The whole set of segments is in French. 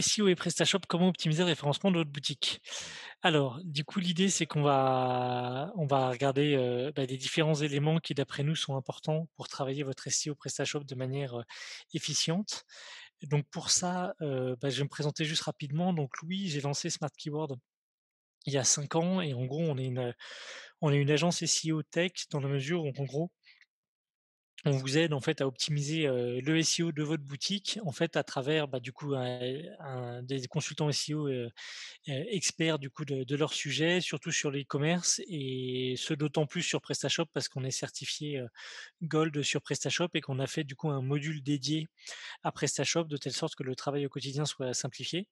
SEO et PrestaShop, comment optimiser le référencement de votre boutique Alors, du coup, l'idée, c'est qu'on va, on va regarder euh, bah, les différents éléments qui, d'après nous, sont importants pour travailler votre SEO PrestaShop de manière euh, efficiente. Donc, pour ça, euh, bah, je vais me présenter juste rapidement. Donc, Louis, j'ai lancé Smart Keyword il y a cinq ans et en gros, on est une, on est une agence SEO tech dans la mesure où, en gros, on vous aide en fait à optimiser le SEO de votre boutique en fait à travers bah, du coup des consultants SEO experts du coup de, leur sujet surtout sur l'e-commerce et ce d'autant plus sur PrestaShop parce qu'on est certifié Gold sur PrestaShop et qu'on a fait du coup un module dédié à PrestaShop de telle sorte que le travail au quotidien soit simplifié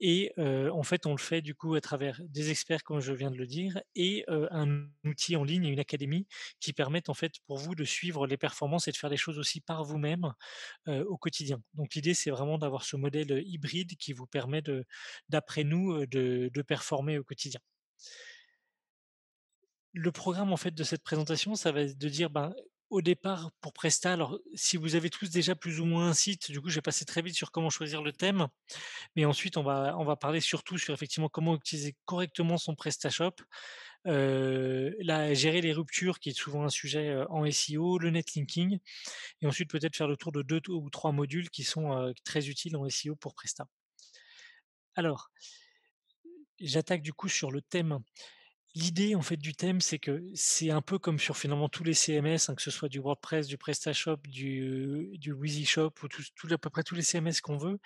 et en fait, on le fait du coup à travers des experts, comme je viens de le dire, et un outil en ligne, une académie, qui permettent en fait pour vous de suivre les performances et de faire les choses aussi par vous-même au quotidien. Donc l'idée, c'est vraiment d'avoir ce modèle hybride qui vous permet, d'après nous, de, performer au quotidien le programme en fait de cette présentation, ça va être de dire ben, au départ pour Presta, alors si vous avez tous déjà plus ou moins un site, du coup je vais passer très vite sur comment choisir le thème, mais ensuite on va on va parler surtout sur effectivement comment utiliser correctement son PrestaShop, euh, gérer les ruptures qui est souvent un sujet euh, en SEO, le netlinking, et ensuite peut-être faire le tour de deux ou trois modules qui sont euh, très utiles en SEO pour Presta. Alors j'attaque du coup sur le thème. L'idée en fait du thème, c'est que c'est un peu comme sur finalement tous les CMS, hein, que ce soit du WordPress, du PrestaShop, du, du ou tout, à peu près tous les CMS qu'on veut.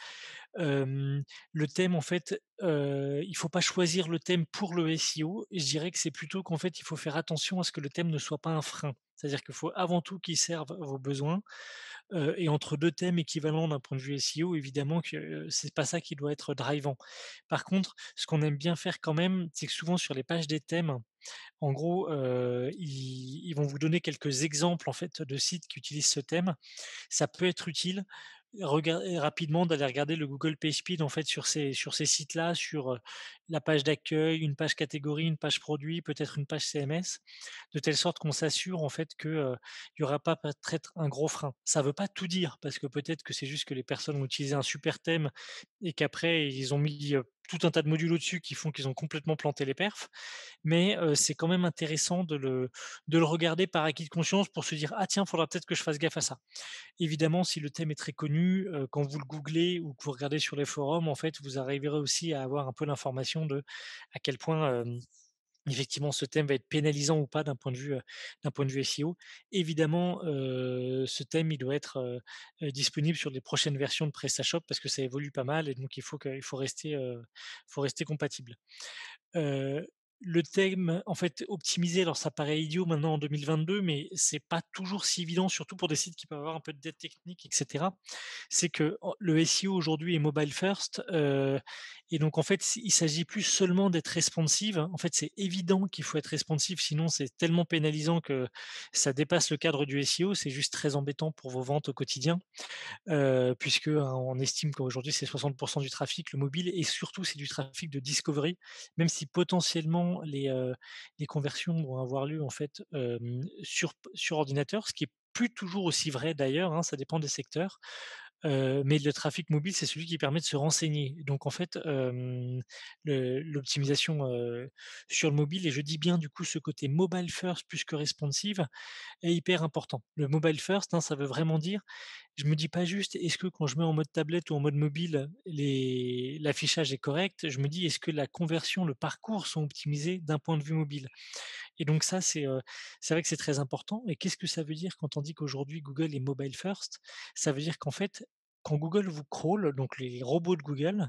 le thème en fait, euh, il faut pas choisir le thème pour le SEO. Je dirais que c'est plutôt qu'en fait il faut faire attention à ce que le thème ne soit pas un frein. C'est-à-dire qu'il faut avant tout qu'ils servent vos besoins. et entre deux thèmes équivalents d'un point de vue SEO, évidemment que n'est c'est pas ça qui doit être drivant. Par contre, ce qu'on aime bien faire quand même, c'est que souvent sur les pages des thèmes, en gros, ils, vont vous donner quelques exemples en fait de sites qui utilisent ce thème. Ça peut être utile rapidement d'aller regarder le Google PageSpeed en fait sur ces sur ces sites là sur euh, la page d'accueil une page catégorie une page produit peut-être une page CMS de telle sorte qu'on s'assure en fait que euh, il y aura pas un gros frein ça veut pas tout dire parce que peut-être que c'est juste que les personnes ont utilisé un super thème et qu'après ils ont mis euh, tout un tas de modules au-dessus qui font qu'ils ont complètement planté les perfs. Mais c'est quand même intéressant de le, regarder par acquis de conscience pour se dire Ah, tiens, faudra peut-être que je fasse gaffe à ça. Évidemment, si le thème est très connu, quand vous le googlez ou que vous regardez sur les forums, en fait, vous arriverez aussi à avoir un peu l'information de à quel point effectivement ce thème va être pénalisant ou pas d'un point de vue euh, d'un point de vue SEO. Évidemment, euh, ce thème il doit être euh, disponible sur les prochaines versions de PrestaShop parce que ça évolue pas mal et donc il faut faut rester faut rester compatible le thème, en fait, optimisé alors ça paraît idiot maintenant en 2022, mais c'est pas toujours si évident, surtout pour des sites qui peuvent avoir un peu de dette technique, etc. C'est que le SEO aujourd'hui est mobile first, euh, et donc en fait, il s'agit plus seulement d'être responsive. En fait, c'est évident qu'il faut être responsive, sinon c'est tellement pénalisant que ça dépasse le cadre du SEO. C'est juste très embêtant pour vos ventes au quotidien, euh, puisque hein, on estime qu'aujourd'hui c'est 60% du trafic, le mobile, et surtout c'est du trafic de discovery, même si potentiellement les, conversions vont avoir lieu en fait sur, ordinateur, ce qui n'est plus toujours aussi vrai d'ailleurs, hein, ça dépend des secteurs. mais le trafic mobile, c'est celui qui permet de se renseigner. Donc en fait, l'optimisation sur le mobile, et je dis bien du coup ce côté mobile first plus que responsive, est hyper important. Le mobile first, hein, ça veut vraiment dire je me dis pas juste est-ce que quand je mets en mode tablette ou en mode mobile, l'affichage est correct. Je me dis est-ce que la conversion, le parcours sont optimisés d'un point de vue mobile. Et donc ça, c'est vrai que c'est très important. Et qu'est-ce que ça veut dire quand on dit qu'aujourd'hui Google est mobile first Ça veut dire qu'en fait, quand Google vous crawl, donc les robots de Google,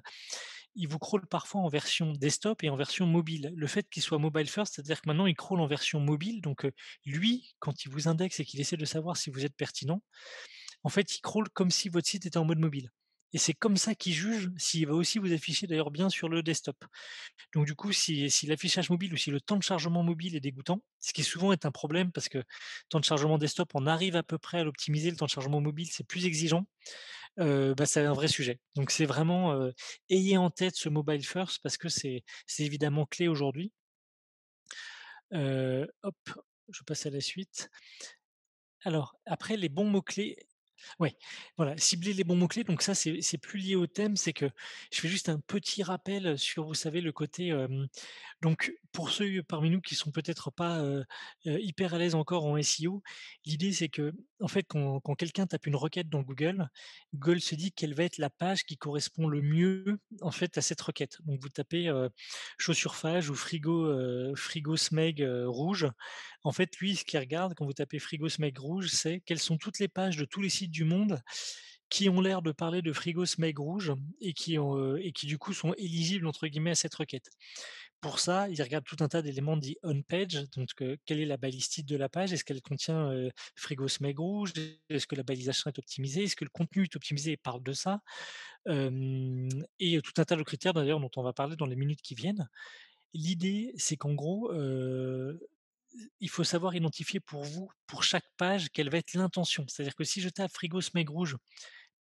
ils vous crawlent parfois en version desktop et en version mobile. Le fait qu'il soit mobile first, c'est-à-dire que maintenant il crawl en version mobile, donc lui, quand il vous indexe et qu'il essaie de savoir si vous êtes pertinent, en fait, il crawl comme si votre site était en mode mobile. Et c'est comme ça qu'il juge s'il va aussi vous afficher d'ailleurs bien sur le desktop. Donc du coup, si, l'affichage mobile ou si le temps de chargement mobile est dégoûtant, ce qui souvent est un problème parce que temps de chargement desktop, on arrive à peu près à l'optimiser, le temps de chargement mobile, c'est plus exigeant, euh, bah, c'est un vrai sujet. Donc c'est vraiment, euh, ayez en tête ce mobile first parce que c'est évidemment clé aujourd'hui. Euh, hop, je passe à la suite. Alors, après, les bons mots-clés, oui, voilà, cibler les bons mots-clés. Donc ça, c'est plus lié au thème, c'est que je fais juste un petit rappel sur, vous savez, le côté... donc pour ceux parmi nous qui sont peut-être pas hyper à l'aise encore en SEO, l'idée c'est que, en fait, quand, quelqu'un tape une requête dans Google, Google se dit quelle va être la page qui correspond le mieux, en fait, à cette requête. Donc vous tapez chaussure page ou frigo, frigo smeg rouge. En fait, lui, ce qu'il regarde quand vous tapez frigo smeg rouge, c'est quelles sont toutes les pages de tous les sites du monde qui ont l'air de parler de frigos Smeg rouge et qui, ont, euh, et qui du coup sont éligibles entre guillemets à cette requête. Pour ça, ils regardent tout un tas d'éléments dits on-page, donc euh, quelle est la balistique de la page, est-ce qu'elle contient Frigo euh, frigos Smeg rouge, est-ce que la balisation est optimisée, est-ce que le contenu est optimisé et parle de ça, et tout un tas de critères d'ailleurs dont on va parler dans les minutes qui viennent. L'idée, c'est qu'en gros, il faut savoir identifier pour vous, pour chaque page, quelle va être l'intention. C'est-à-dire que si je tape frigo smeg rouge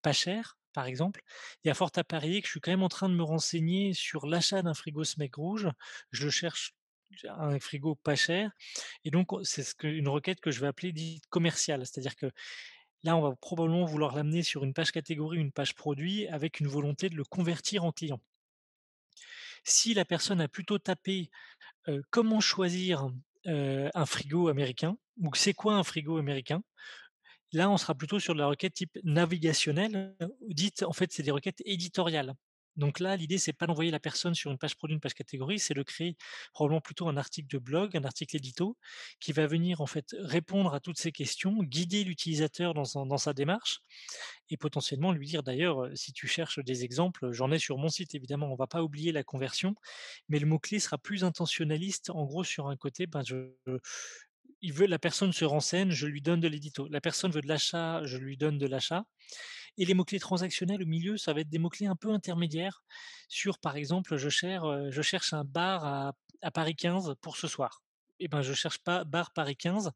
pas cher, par exemple, il y a fort à parier que je suis quand même en train de me renseigner sur l'achat d'un frigo smeg rouge. Je cherche un frigo pas cher. Et donc, oh, c'est une requête que je vais appeler dite commerciale. C'est-à-dire que là, on va probablement vouloir l'amener sur une page catégorie, une page produit, avec une volonté de le convertir en client. Si la personne a plutôt tapé comment choisir un frigo américain ou c'est quoi un frigo américain. Là, on sera plutôt sur la requête type navigationnelle. Dites, en fait, c'est des requêtes éditoriales. Donc là, l'idée, c'est pas d'envoyer la personne sur une page produit, une page catégorie, c'est de créer probablement plutôt un article de blog, un article édito, qui va venir en fait répondre à toutes ces questions, guider l'utilisateur dans, sa démarche, et potentiellement lui dire d'ailleurs, euh, si tu cherches des exemples, j'en ai sur mon site, évidemment, on va pas oublier la conversion, mais le mot-clé sera plus intentionnaliste, en gros, sur un côté, ben, euh, il veut, la personne se renseigne, je lui donne de l'édito. La personne veut de l'achat, je lui donne de l'achat. Et les mots-clés transactionnels au milieu, ça va être des mots-clés un peu intermédiaires sur, par exemple, je cherche, euh, je cherche un bar à, Paris 15 pour ce soir. Eh ben, je cherche pas bar Paris 15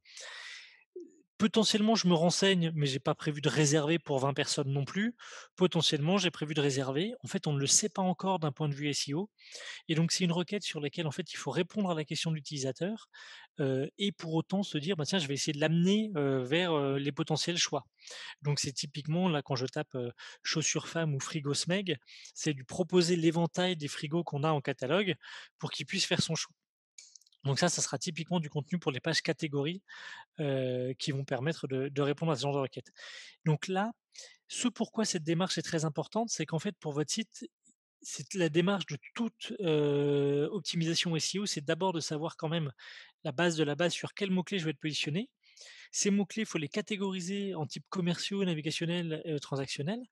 Potentiellement, je me renseigne, mais j'ai pas prévu de réserver pour 20 personnes non plus. Potentiellement, j'ai prévu de réserver. En fait, on ne le sait pas encore d'un point de vue SEO. Et donc, c'est une requête sur laquelle, en fait, il faut répondre à la question de l'utilisateur euh, et pour autant se dire, bah, tiens, je vais essayer de l'amener euh, vers euh, les potentiels choix. Donc, c'est typiquement, là, quand je tape chaussures femmes ou frigo SMEG, c'est lui proposer l'éventail des frigos qu'on a en catalogue pour qu'il puisse faire son choix. Donc ça, ça sera typiquement du contenu pour les pages catégories qui vont permettre de, répondre à ce genre de requête. Donc là, ce pourquoi cette démarche est très importante, c'est qu'en fait, pour votre site, c'est la démarche de toute optimisation SEO, c'est d'abord de savoir quand même la base de la base sur quels mots-clés je vais être positionné. Ces mots-clés, il faut les catégoriser en type commerciaux, navigationnels et transactionnels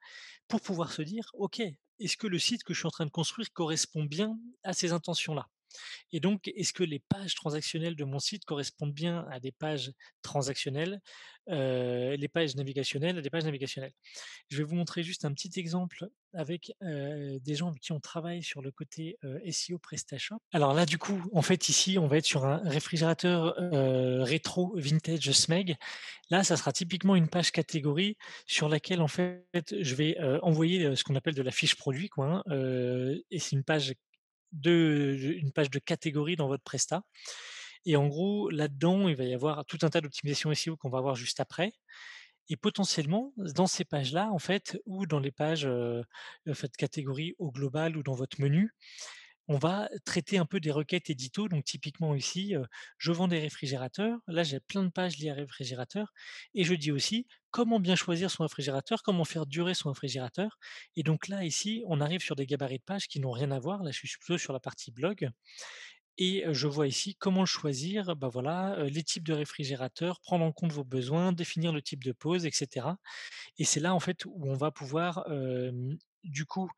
pour pouvoir se dire, OK, est-ce que le site que je suis en train de construire correspond bien à ces intentions-là et donc, est-ce que les pages transactionnelles de mon site correspondent bien à des pages transactionnelles, euh, les pages navigationnelles à des pages navigationnelles Je vais vous montrer juste un petit exemple avec euh, des gens qui ont travaillé sur le côté euh, SEO PrestaShop. Alors là, du coup, en fait, ici, on va être sur un réfrigérateur rétro vintage SMEG. Là, ça sera typiquement une page catégorie sur laquelle, en fait, je vais envoyer ce qu'on appelle de la fiche produit, quoi. Hein, et c'est une page de, une page de catégorie dans votre Presta. Et en gros, là-dedans, il va y avoir tout un tas d'optimisations SEO qu'on va voir juste après. Et potentiellement, dans ces pages-là, en fait, ou dans les pages, de euh, catégorie au global ou dans votre menu, on va traiter un peu des requêtes édito. Donc typiquement ici, je vends des réfrigérateurs. Là, j'ai plein de pages liées à réfrigérateurs. Et je dis aussi comment bien choisir son réfrigérateur, comment faire durer son réfrigérateur. Et donc là, ici, on arrive sur des gabarits de pages qui n'ont rien à voir. Là, je suis plutôt sur la partie blog. Et je vois ici comment choisir, ben voilà, les types de réfrigérateurs, prendre en compte vos besoins, définir le type de pause, etc. Et c'est là en fait où on va pouvoir du coup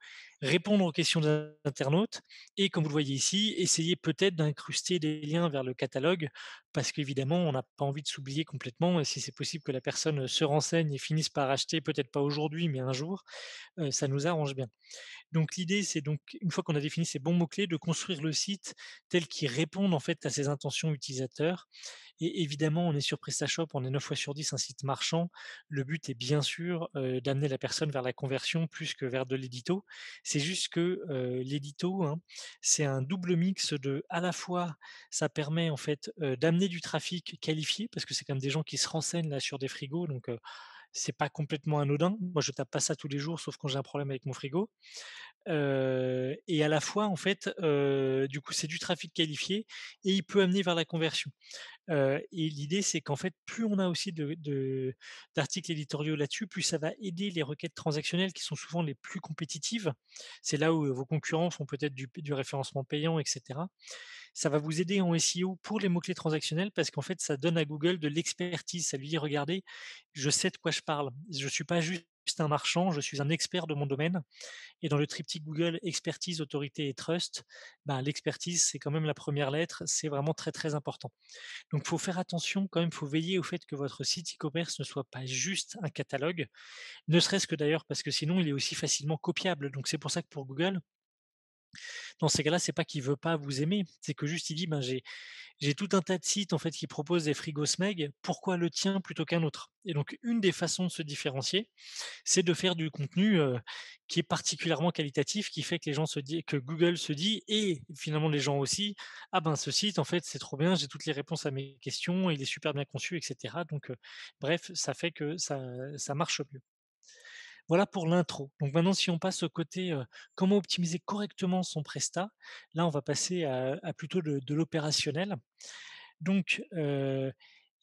répondre aux questions des internautes et, comme vous le voyez ici, essayer peut-être d'incruster des liens vers le catalogue parce qu'évidemment, on n'a pas envie de s'oublier complètement. Et si c'est possible que la personne se renseigne et finisse par acheter, peut-être pas aujourd'hui, mais un jour, ça nous arrange bien. Donc l'idée, c'est donc, une fois qu'on a défini ces bons mots-clés, de construire le site tel qu'il réponde en fait à ses intentions utilisateurs. Et évidemment, on est sur PrestaShop, on est 9 fois sur 10 un site marchand. Le but est bien sûr d'amener la personne vers la conversion plus que vers de l'édito. C'est juste que l'édito, hein, c'est un double mix de à la fois, ça permet en fait d'amener du trafic qualifié, parce que c'est quand des gens qui se renseignent là sur des frigos, donc c'est pas complètement anodin. Moi, je tape pas ça tous les jours, sauf quand j'ai un problème avec mon frigo. et à la fois, en fait, du coup, c'est du trafic qualifié et il peut amener vers la conversion. et l'idée, c'est qu'en fait, plus on a aussi d'articles de, d'articles éditoriaux là-dessus, plus ça va aider les requêtes transactionnelles qui sont souvent les plus compétitives. C'est là où vos concurrents font peut-être du référencement payant, etc ça va vous aider en SEO pour les mots-clés transactionnels parce qu'en fait, ça donne à Google de l'expertise. Ça lui dit, regardez, je sais de quoi je parle. Je ne suis pas juste un marchand, je suis un expert de mon domaine. Et dans le triptyque Google, expertise, autorité et trust, ben, l'expertise, c'est quand même la première lettre, c'est vraiment très très important. Donc il faut faire attention quand même, il faut veiller au fait que votre site e-commerce ne soit pas juste un catalogue, ne serait-ce que d'ailleurs parce que sinon il est aussi facilement copiable. Donc c'est pour ça que pour Google, dans ces cas-là, c'est pas qu'il veut pas vous aimer, c'est que juste il dit ben j'ai tout un tas de sites en fait qui proposent des frigos SMEG, pourquoi le tien plutôt qu'un autre Et donc une des façons de se différencier, c'est de faire du contenu qui est particulièrement qualitatif, qui fait que les gens se disent, que Google se dit et finalement les gens aussi, ah ben ce site en fait c'est trop bien, j'ai toutes les réponses à mes questions, il est super bien conçu, etc. Donc bref, ça fait que ça ça marche mieux. Voilà pour l'intro. Donc maintenant, si on passe au côté comment optimiser correctement son prestat, là, on va passer à, plutôt de, l'opérationnel. Donc,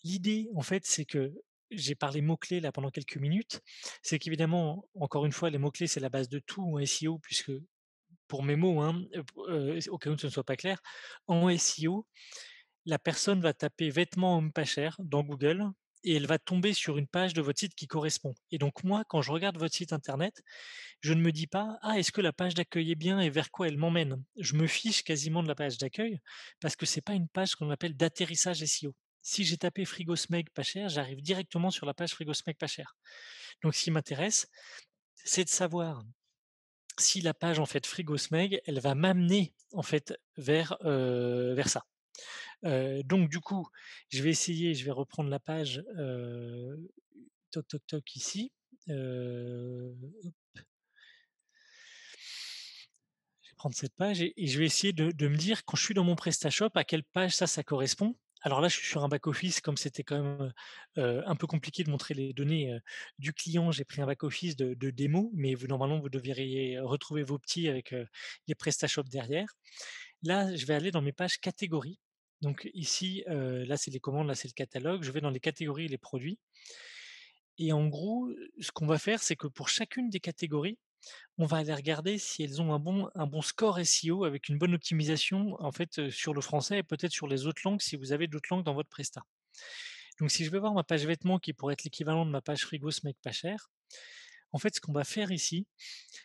l'idée, en fait, c'est que j'ai parlé mots-clés là pendant quelques minutes. C'est qu'évidemment, encore une fois, les mots-clés, c'est la base de tout en SEO, puisque pour mes mots, hein, au cas où ce ne soit pas clair, en SEO, la personne va taper vêtements hommes pas cher dans Google et elle va tomber sur une page de votre site qui correspond. Et donc moi, quand je regarde votre site internet, je ne me dis pas ah est-ce que la page d'accueil est bien et vers quoi elle m'emmène. Je me fiche quasiment de la page d'accueil parce que c'est pas une page qu'on appelle d'atterrissage SEO. Si j'ai tapé frigo smeg pas cher, j'arrive directement sur la page frigo smeg pas cher. Donc ce qui m'intéresse, c'est de savoir si la page en fait frigo smeg, elle va m'amener en fait vers euh, vers ça donc du coup, je vais essayer, je vais reprendre la page toc toc toc ici. je vais prendre cette page et, je vais essayer de, me dire quand je suis dans mon PrestaShop à quelle page ça ça correspond. Alors là, je suis sur un back-office, comme c'était quand même un peu compliqué de montrer les données du client, j'ai pris un back-office de, démo, mais normalement, vous devriez retrouver vos petits avec les PrestaShop derrière. Là, je vais aller dans mes pages catégories. Donc ici, là c'est les commandes, là c'est le catalogue. Je vais dans les catégories et les produits. Et en gros, ce qu'on va faire, c'est que pour chacune des catégories, on va aller regarder si elles ont un bon, un bon score SEO avec une bonne optimisation en fait sur le français et peut-être sur les autres langues si vous avez d'autres langues dans votre Presta. Donc si je vais voir ma page vêtements qui pourrait être l'équivalent de ma page frigo ce pas cher, en fait ce qu'on va faire ici,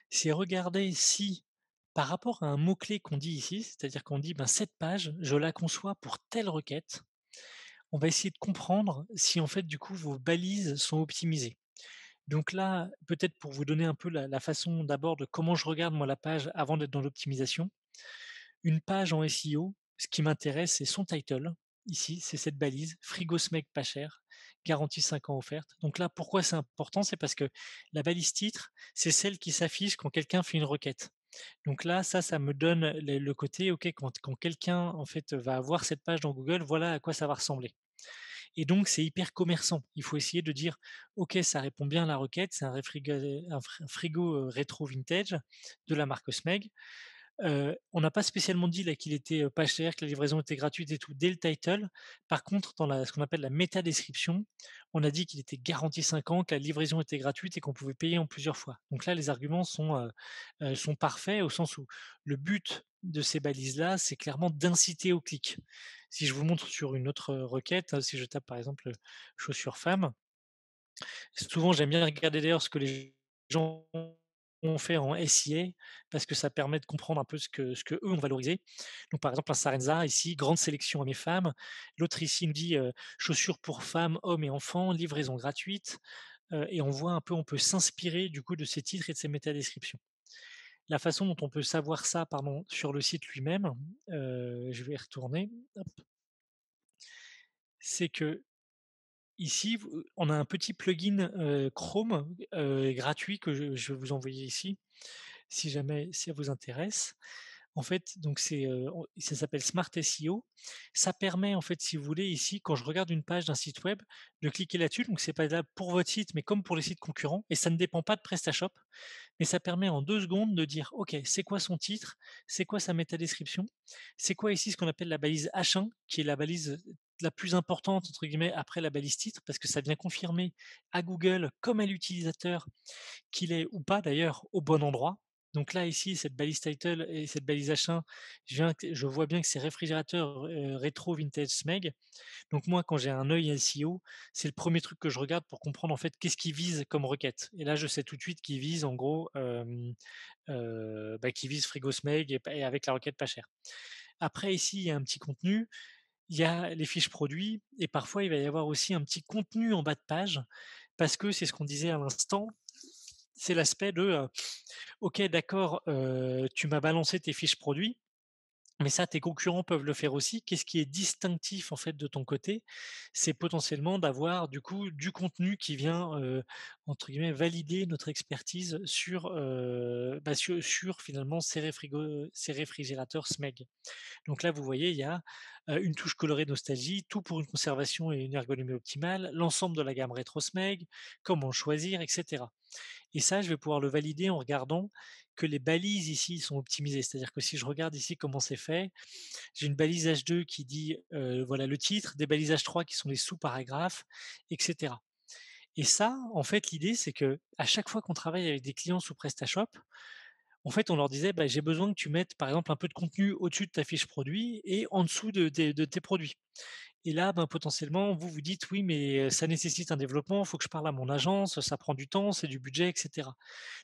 c'est regarder si par rapport à un mot-clé qu'on dit ici, c'est-à-dire qu'on dit ben, cette page, je la conçois pour telle requête, on va essayer de comprendre si en fait du coup vos balises sont optimisées. Donc là, peut-être pour vous donner un peu la, façon d'abord de comment je regarde moi la page avant d'être dans l'optimisation, une page en SEO, ce qui m'intéresse, c'est son title. Ici, c'est cette balise, frigo Smeg pas cher, garantie 5 ans offerte. Donc là, pourquoi c'est important C'est parce que la balise titre, c'est celle qui s'affiche quand quelqu'un fait une requête. Donc là, ça, ça me donne le côté, OK, quand, quelqu'un en fait va avoir cette page dans Google, voilà à quoi ça va ressembler. Et donc, c'est hyper commerçant. Il faut essayer de dire, OK, ça répond bien à la requête, c'est un, frigo, euh, rétro vintage de la marque Smeg on n'a pas spécialement dit là qu'il était pas cher, que la livraison était gratuite et tout dès le title. Par contre, dans ce qu'on appelle la méta description, on a dit qu'il était garanti 5 ans, que la livraison était gratuite et qu'on pouvait payer en plusieurs fois. Donc là, les arguments sont sont parfaits au sens où le but de ces balises-là, c'est clairement d'inciter au clic. Si je vous montre sur une autre requête, hein, si je tape par exemple chaussures femmes, souvent j'aime bien regarder d'ailleurs ce que les gens on fait en SIA parce que ça permet de comprendre un peu ce que, ce que eux ont valorisé. Donc, par exemple, un Sarenza ici, grande sélection à mes femmes. L'autre ici nous dit chaussures pour femmes, hommes et enfants, livraison gratuite. et on voit un peu, on peut s'inspirer du coup de ces titres et de ces métadescriptions. La façon dont on peut savoir ça pardon, sur le site lui-même, je vais retourner, c'est que ici, on a un petit plugin Chrome gratuit que je, vais vous envoyer ici, si jamais ça vous intéresse. En fait, donc c'est, ça s'appelle Smart SEO. Ça permet, en fait, si vous voulez, ici, quand je regarde une page d'un site web, de cliquer là-dessus. Donc, c'est pas là pour votre site, mais comme pour les sites concurrents. Et ça ne dépend pas de PrestaShop. Mais ça permet en deux secondes de dire, OK, c'est quoi son titre? C'est quoi sa métadescription? C'est quoi ici ce qu'on appelle la balise H1, qui est la balise la plus importante, entre guillemets, après la balise titre, parce que ça vient confirmer à Google, comme à l'utilisateur, qu'il est ou pas d'ailleurs au bon endroit. Donc là, ici, cette balise title et cette balise H1, je, je vois bien que c'est réfrigérateur euh, rétro vintage SMEG. Donc moi, quand j'ai un œil SEO, c'est le premier truc que je regarde pour comprendre en fait qu'est-ce qu'il vise comme requête. Et là, je sais tout de suite qu'il vise en gros, euh, bah, qui vise frigo SMEG et, avec la requête pas chère. Après, ici, il y a un petit contenu il y a les fiches produits et parfois il va y avoir aussi un petit contenu en bas de page parce que c'est ce qu'on disait à l'instant, c'est l'aspect de OK, d'accord, tu m'as balancé tes fiches produits, mais ça, tes concurrents peuvent le faire aussi. Qu'est-ce qui est distinctif en fait de ton côté C'est potentiellement d'avoir du coup du contenu qui vient entre guillemets valider notre expertise sur bah, sur, finalement ces réfrigérateurs SMEG. Donc là, vous voyez, il y a euh, une touche colorée nostalgie, tout pour une conservation et une ergonomie optimale, l'ensemble de la gamme RetroSmeg, comment choisir, etc. Et ça, je vais pouvoir le valider en regardant que les balises ici sont optimisées. C'est-à-dire que si je regarde ici comment c'est fait, j'ai une balise H2 qui dit euh, voilà le titre, des balises H3 qui sont les sous-paragraphes, etc. Et ça, en fait, l'idée, c'est que à chaque fois qu'on travaille avec des clients sous PrestaShop, en fait, on leur disait, bah, j'ai besoin que tu mettes, par exemple, un peu de contenu au-dessus de ta fiche produit et en dessous de, tes produits. Et là, ben, potentiellement, vous vous dites, oui, mais ça nécessite un développement, il faut que je parle à mon agence, ça prend du temps, c'est du budget, etc.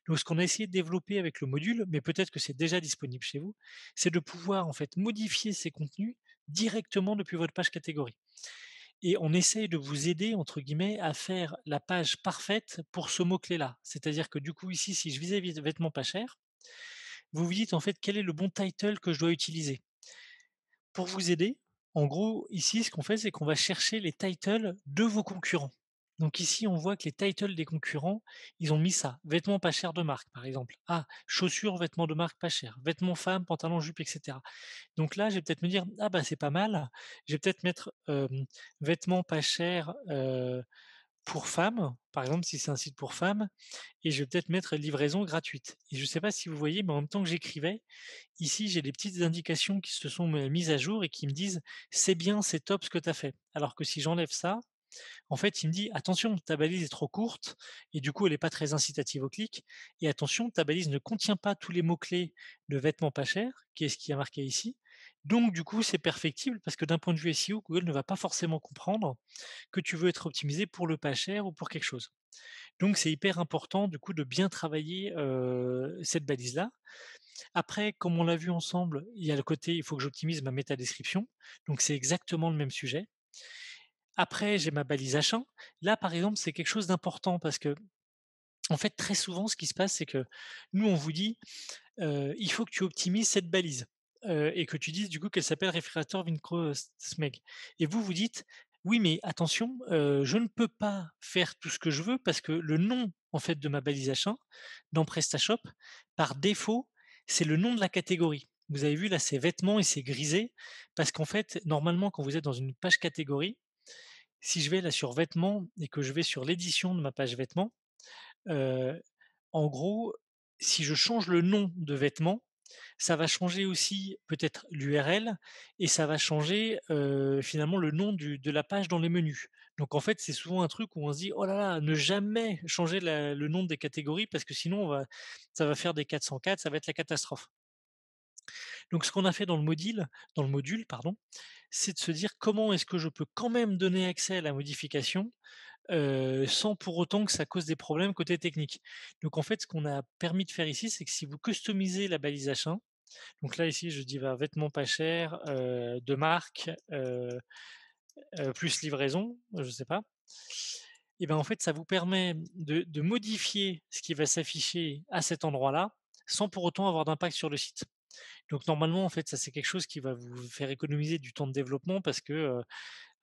Donc, ce qu'on a essayé de développer avec le module, mais peut-être que c'est déjà disponible chez vous, c'est de pouvoir, en fait, modifier ces contenus directement depuis votre page catégorie. Et on essaye de vous aider, entre guillemets, à faire la page parfaite pour ce mot-clé-là. C'est-à-dire que du coup, ici, si je visais vêtements pas chers, vous vous dites en fait quel est le bon title que je dois utiliser. Pour vous aider, en gros, ici, ce qu'on fait, c'est qu'on va chercher les titles de vos concurrents. Donc ici, on voit que les titles des concurrents, ils ont mis ça. Vêtements pas chers de marque, par exemple. Ah, chaussures, vêtements de marque pas chers. Vêtements femmes, pantalons, jupes, etc. Donc là, je vais peut-être me dire, ah bah c'est pas mal. Je vais peut-être mettre vêtements pas chers, euh, pour femmes, par exemple, si c'est un site pour femmes, et je vais peut-être mettre livraison gratuite. Et je ne sais pas si vous voyez, mais en même temps que j'écrivais, ici, j'ai des petites indications qui se sont mises à jour et qui me disent, c'est bien, c'est top ce que tu as fait. Alors que si j'enlève ça, en fait, il me dit, attention, ta balise est trop courte, et du coup, elle n'est pas très incitative au clic, et attention, ta balise ne contient pas tous les mots-clés de vêtements pas chers, qui est ce qui a marqué ici, donc, du coup, c'est perfectible parce que d'un point de vue SEO, Google ne va pas forcément comprendre que tu veux être optimisé pour le pas cher ou pour quelque chose. Donc, c'est hyper important, du coup, de bien travailler cette balise-là. Après, comme on l'a vu ensemble, il y a le côté, il faut que j'optimise ma métadescription. Donc, c'est exactement le même sujet. Après, j'ai ma balise H1. Là, par exemple, c'est quelque chose d'important parce que, en fait, très souvent, ce qui se passe, c'est que nous, on vous dit, il faut que tu optimises cette balise. Euh, et que tu dises du coup qu'elle s'appelle réfrigérateur Smeg. Et vous vous dites, oui, mais attention, euh, je ne peux pas faire tout ce que je veux parce que le nom en fait de ma balise H1 dans PrestaShop, par défaut, c'est le nom de la catégorie. Vous avez vu là, c'est vêtements et c'est grisé parce qu'en fait, normalement, quand vous êtes dans une page catégorie, si je vais là sur vêtements et que je vais sur l'édition de ma page vêtements, euh, en gros, si je change le nom de vêtements, ça va changer aussi peut-être l'URL et ça va changer finalement le nom de la page dans les menus. Donc en fait, c'est souvent un truc où on se dit oh là là, ne jamais changer le nom des catégories parce que sinon ça va faire des 404, ça va être la catastrophe. Donc ce qu'on a fait dans le module, dans le module, pardon, c'est de se dire comment est-ce que je peux quand même donner accès à la modification sans pour autant que ça cause des problèmes côté technique. Donc en fait, ce qu'on a permis de faire ici, c'est que si vous customisez la balise H1, donc là ici, je dis bah, vêtements pas chers, de marque, plus livraison, je ne sais pas. Et bien en fait, ça vous permet de, de modifier ce qui va s'afficher à cet endroit-là, sans pour autant avoir d'impact sur le site. Donc normalement, en fait, ça c'est quelque chose qui va vous faire économiser du temps de développement parce que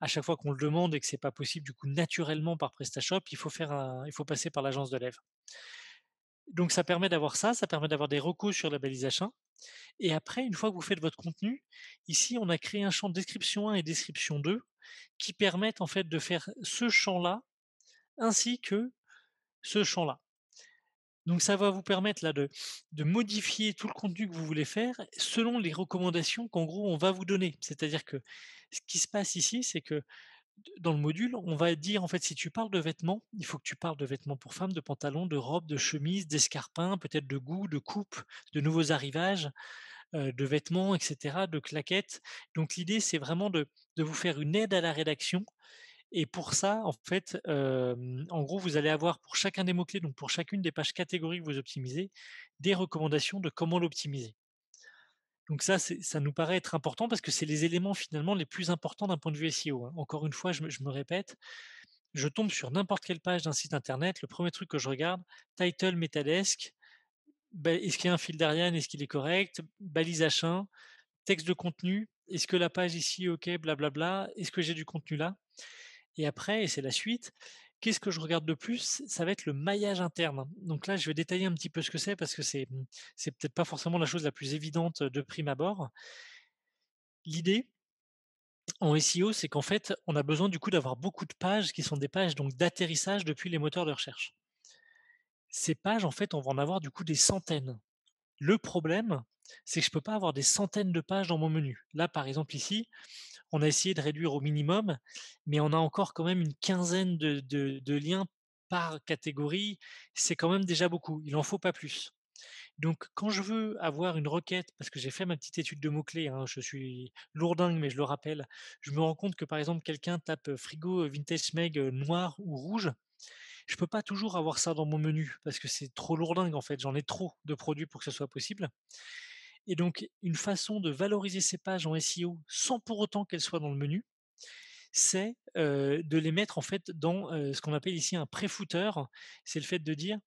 à chaque fois qu'on le demande et que c'est pas possible du coup naturellement par PrestaShop, il faut faire il faut passer par l'agence de lèvres. Donc ça permet d'avoir ça, ça permet d'avoir des recours sur la balise H1. Et après, une fois que vous faites votre contenu, ici on a créé un champ description 1 et description 2 qui permettent en fait de faire ce champ-là ainsi que ce champ-là. Donc ça va vous permettre là de, modifier tout le contenu que vous voulez faire selon les recommandations qu'en gros on va vous donner. C'est-à-dire que ce qui se passe ici, c'est que dans le module, on va dire en fait si tu parles de vêtements, il faut que tu parles de vêtements pour femmes, de pantalons, de robes, de chemises, d'escarpins, peut-être de goût, de coupe, de nouveaux arrivages, euh, de vêtements, etc., de claquettes. Donc l'idée, c'est vraiment de, de vous faire une aide à la rédaction et pour ça, en fait, en gros, vous allez avoir pour chacun des mots-clés, donc pour chacune des pages catégories que vous optimisez, des recommandations de comment l'optimiser. Donc ça, ça nous paraît être important parce que c'est les éléments finalement les plus importants d'un point de vue SEO. Hein. Encore une fois, je me, répète, je tombe sur n'importe quelle page d'un site internet, le premier truc que je regarde, title métadesque, bah, est-ce qu'il y a un fil d'Ariane, est-ce qu'il est correct, balise H1, texte de contenu, est-ce que la page ici, ok, blablabla, est-ce que j'ai du contenu là et après, et c'est la suite, qu'est-ce que je regarde de plus Ça va être le maillage interne. Donc là, je vais détailler un petit peu ce que c'est parce que c'est mmh, c'est peut-être pas forcément la chose la plus évidente de prime abord. L'idée en SEO, c'est qu'en fait, on a besoin du coup d'avoir beaucoup de pages qui sont des pages donc d'atterrissage depuis les moteurs de recherche. Ces pages, en fait, on va en avoir du coup des centaines. Le problème, c'est que je ne peux pas avoir des centaines de pages dans mon menu. Là, par exemple, ici, on a essayé de réduire au minimum, mais on a encore quand même une quinzaine de, liens par catégorie. C'est quand même déjà beaucoup. Il en faut pas plus. Donc, quand je veux avoir une requête, parce que j'ai fait ma petite étude de mots-clés, hein, je suis lourdingue, mais je le rappelle, je me rends compte que par exemple, quelqu'un tape euh, frigo vintage meg euh, noir ou rouge. Je ne peux pas toujours avoir ça dans mon menu parce que c'est trop lourdingue en fait. J'en ai trop de produits pour que ce soit possible et donc une façon de valoriser ces pages en SEO sans pour autant qu'elles soient dans le menu, c'est de les mettre en fait dans ce qu'on appelle ici un pré-footer. C'est le fait de dire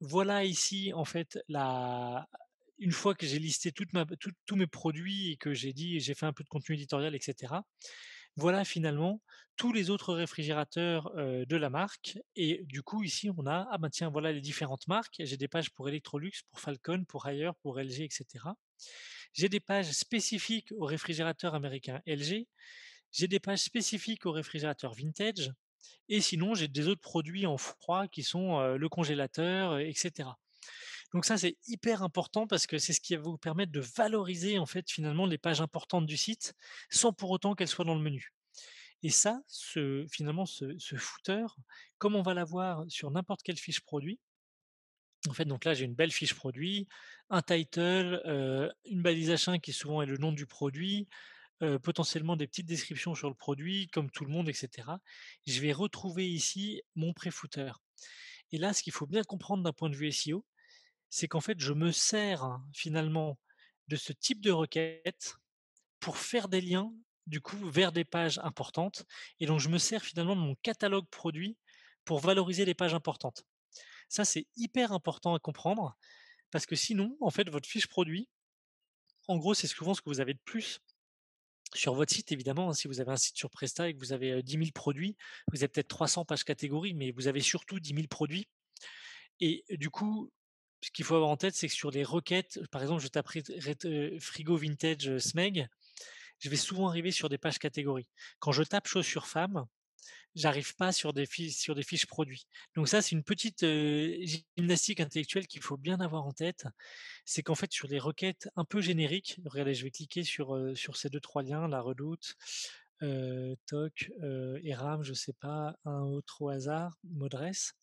voilà ici en fait la une fois que j'ai listé tous mes produits et que j'ai dit j'ai fait un peu de contenu éditorial etc. Voilà finalement tous les autres réfrigérateurs de la marque et du coup ici on a ah ben tiens voilà les différentes marques j'ai des pages pour Electrolux pour Falcon pour Ayer, pour LG etc. J'ai des pages spécifiques au réfrigérateur américain LG. J'ai des pages spécifiques au réfrigérateur vintage. Et sinon, j'ai des autres produits en froid qui sont euh, le congélateur, etc. Donc ça, c'est hyper important parce que c'est ce qui va vous permettre de valoriser en fait finalement les pages importantes du site sans pour autant qu'elles soient dans le menu. Et ça, ce, finalement, ce, footer, comme on va l'avoir sur n'importe quelle fiche produit, en fait, donc là, j'ai une belle fiche produit, un title, euh, une balise H1 qui souvent est le nom du produit, euh, potentiellement des petites descriptions sur le produit, comme tout le monde, etc. Je vais retrouver ici mon pré-footer. Et là, ce qu'il faut bien comprendre d'un point de vue SEO, c'est qu'en fait, je me sers hein, finalement de ce type de requête pour faire des liens, du coup, vers des pages importantes. Et donc, je me sers finalement de mon catalogue produit pour valoriser les pages importantes. Ça, c'est hyper important à comprendre parce que sinon, en fait, votre fiche produit, en gros, c'est souvent ce que vous avez de plus sur votre site, évidemment, hein. si vous avez un site sur Presta et que vous avez 10 000 produits, vous avez peut-être 300 pages catégories, mais vous avez surtout 10 000 produits. Et du coup, ce qu'il faut avoir en tête, c'est que sur des requêtes, par exemple, je tape frigo vintage smeg, je vais souvent arriver sur des pages catégories. Quand je tape chaussures Femme, j'arrive pas sur des, fiches, sur des fiches produits. Donc ça, c'est une petite gymnastique intellectuelle qu'il faut bien avoir en tête. C'est qu'en fait, sur les requêtes un peu génériques, regardez, je vais cliquer sur, ces deux, trois liens, la redoute, toc, et RAM, je sais pas, un autre au hasard, modresse.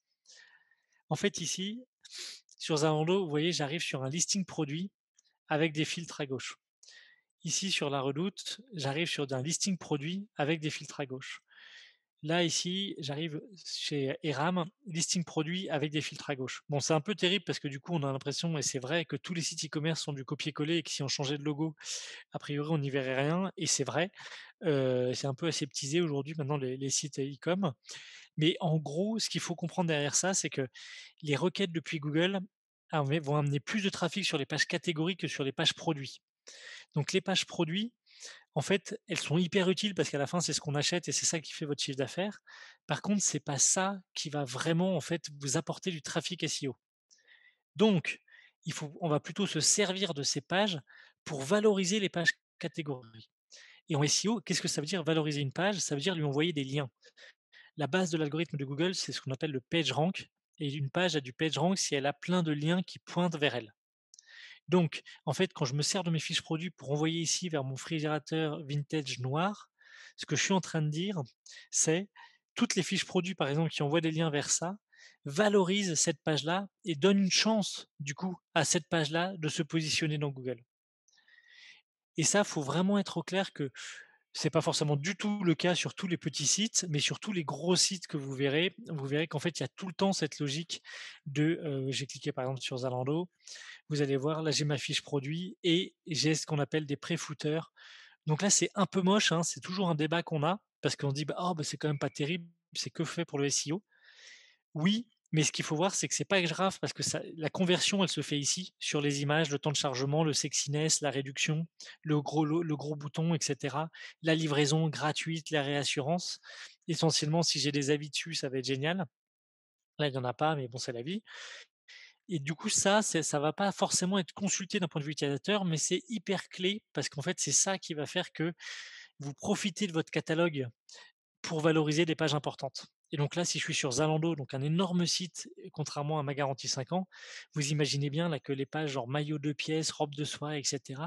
En fait, ici, sur Zalando, vous voyez, j'arrive sur un listing produit avec des filtres à gauche. Ici, sur la redoute, j'arrive sur un listing produit avec des filtres à gauche. Là, ici, j'arrive chez Eram, listing produit avec des filtres à gauche. Bon, c'est un peu terrible parce que du coup, on a l'impression, et c'est vrai, que tous les sites e-commerce sont du copier-coller et que si on changeait de logo, a priori, on n'y verrait rien. Et c'est vrai, euh, c'est un peu aseptisé aujourd'hui maintenant les, les sites e-com. Mais en gros, ce qu'il faut comprendre derrière ça, c'est que les requêtes depuis Google vont amener plus de trafic sur les pages catégories que sur les pages produits. Donc les pages produits, en fait, elles sont hyper utiles parce qu'à la fin, c'est ce qu'on achète et c'est ça qui fait votre chiffre d'affaires. Par contre, c'est pas ça qui va vraiment en fait vous apporter du trafic SEO. Donc, il faut, on va plutôt se servir de ces pages pour valoriser les pages catégories. Et en SEO, qu'est-ce que ça veut dire valoriser une page Ça veut dire lui envoyer des liens. La base de l'algorithme de Google, c'est ce qu'on appelle le page rank. Et une page a du page rank si elle a plein de liens qui pointent vers elle. Donc, en fait, quand je me sers de mes fiches produits pour envoyer ici vers mon frigérateur vintage noir, ce que je suis en train de dire, c'est toutes les fiches produits, par exemple, qui envoient des liens vers ça, valorisent cette page-là et donnent une chance, du coup, à cette page-là de se positionner dans Google. Et ça, il faut vraiment être au clair que n'est pas forcément du tout le cas sur tous les petits sites, mais sur tous les gros sites que vous verrez, vous verrez qu'en fait, il y a tout le temps cette logique de, euh, j'ai cliqué par exemple sur Zalando, vous allez voir, là j'ai ma fiche produit et j'ai ce qu'on appelle des pré-footers. Donc là, c'est un peu moche, hein, c'est toujours un débat qu'on a, parce qu'on dit, bah, oh, bah, c'est quand même pas terrible, c'est que fait pour le SEO. Oui, mais ce qu'il faut voir, c'est que c'est pas grave parce que la conversion, elle se fait ici sur les images, le temps de chargement, le sexiness, la réduction, le gros le, gros bouton, etc. La livraison gratuite, la réassurance. Essentiellement, si j'ai des avis dessus, ça va être génial. Là, il n'y en a pas, mais bon, c'est la vie. Et du coup, ça, ça va pas forcément être consulté d'un point de vue utilisateur, mais c'est hyper clé parce qu'en fait, c'est ça qui va faire que vous profitez de votre catalogue pour valoriser des pages importantes. Et donc là, si je suis sur Zalando, donc un énorme site, contrairement à ma garantie 5 ans, vous imaginez bien là que les pages genre maillot de pièces, robe de soie, etc.,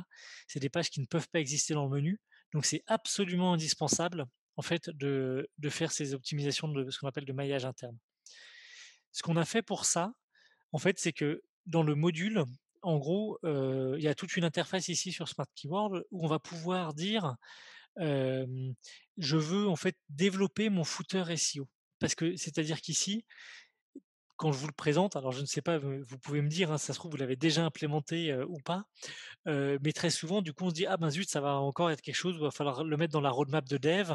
c'est des pages qui ne peuvent pas exister dans le menu. Donc c'est absolument indispensable en fait de, faire ces optimisations de ce qu'on appelle de maillage interne. Ce qu'on a fait pour ça, en fait, c'est que dans le module, en gros, euh, il y a toute une interface ici sur Smart Keyword où on va pouvoir dire euh, je veux en fait développer mon footer SEO parce que c'est-à-dire qu'ici, quand je vous le présente, alors je ne sais pas, vous pouvez me dire, hein, ça se trouve, vous l'avez déjà implémenté ou pas, mais très souvent, du coup, on se dit, ah ben zut, ça va encore être quelque chose, il va falloir le mettre dans la roadmap de dev.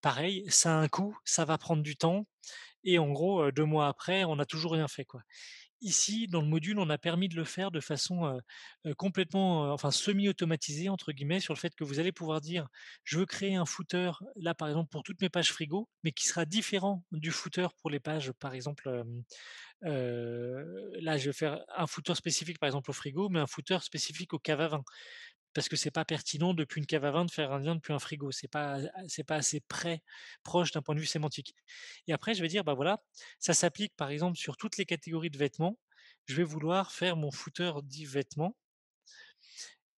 Pareil, ça a un coût, ça va prendre du temps, et en gros, deux mois après, on n'a toujours rien fait. Quoi. Ici, dans le module, on a permis de le faire de façon complètement, enfin semi-automatisée entre guillemets, sur le fait que vous allez pouvoir dire, je veux créer un footer là par exemple pour toutes mes pages frigo, mais qui sera différent du footer pour les pages par exemple. là, je vais faire un footer spécifique par exemple au frigo, mais un footer spécifique au cave à vin parce que c'est pas pertinent depuis une cave à vin de faire un lien depuis un frigo. C'est pas c'est pas assez près, proche d'un point de vue sémantique. Et après, je vais dire bah voilà, ça s'applique par exemple sur toutes les catégories de vêtements. Je vais vouloir faire mon footer dit vêtements.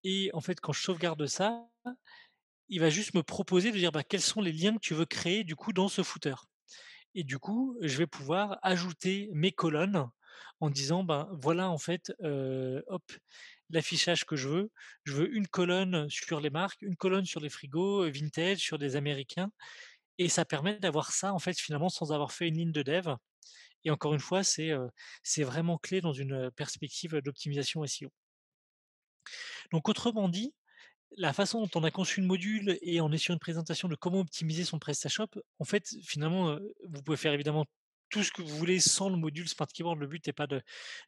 Et en fait, quand je sauvegarde ça, il va juste me proposer de dire bah, quels sont les liens que tu veux créer du coup dans ce footer. Et du coup, je vais pouvoir ajouter mes colonnes en disant ben voilà en fait euh, hop l'affichage que je veux. Je veux une colonne sur les marques, une colonne sur les frigos vintage, sur des Américains. Et ça permet d'avoir ça, en fait, finalement, sans avoir fait une ligne de dev. Et encore une fois, c'est vraiment clé dans une perspective d'optimisation SEO. Donc, autrement dit, la façon dont on a conçu le module et on est sur une présentation de comment optimiser son PrestaShop, en fait, finalement, vous pouvez faire évidemment tout ce que vous voulez sans le module Smart Keyboard. Le but n'est pas de,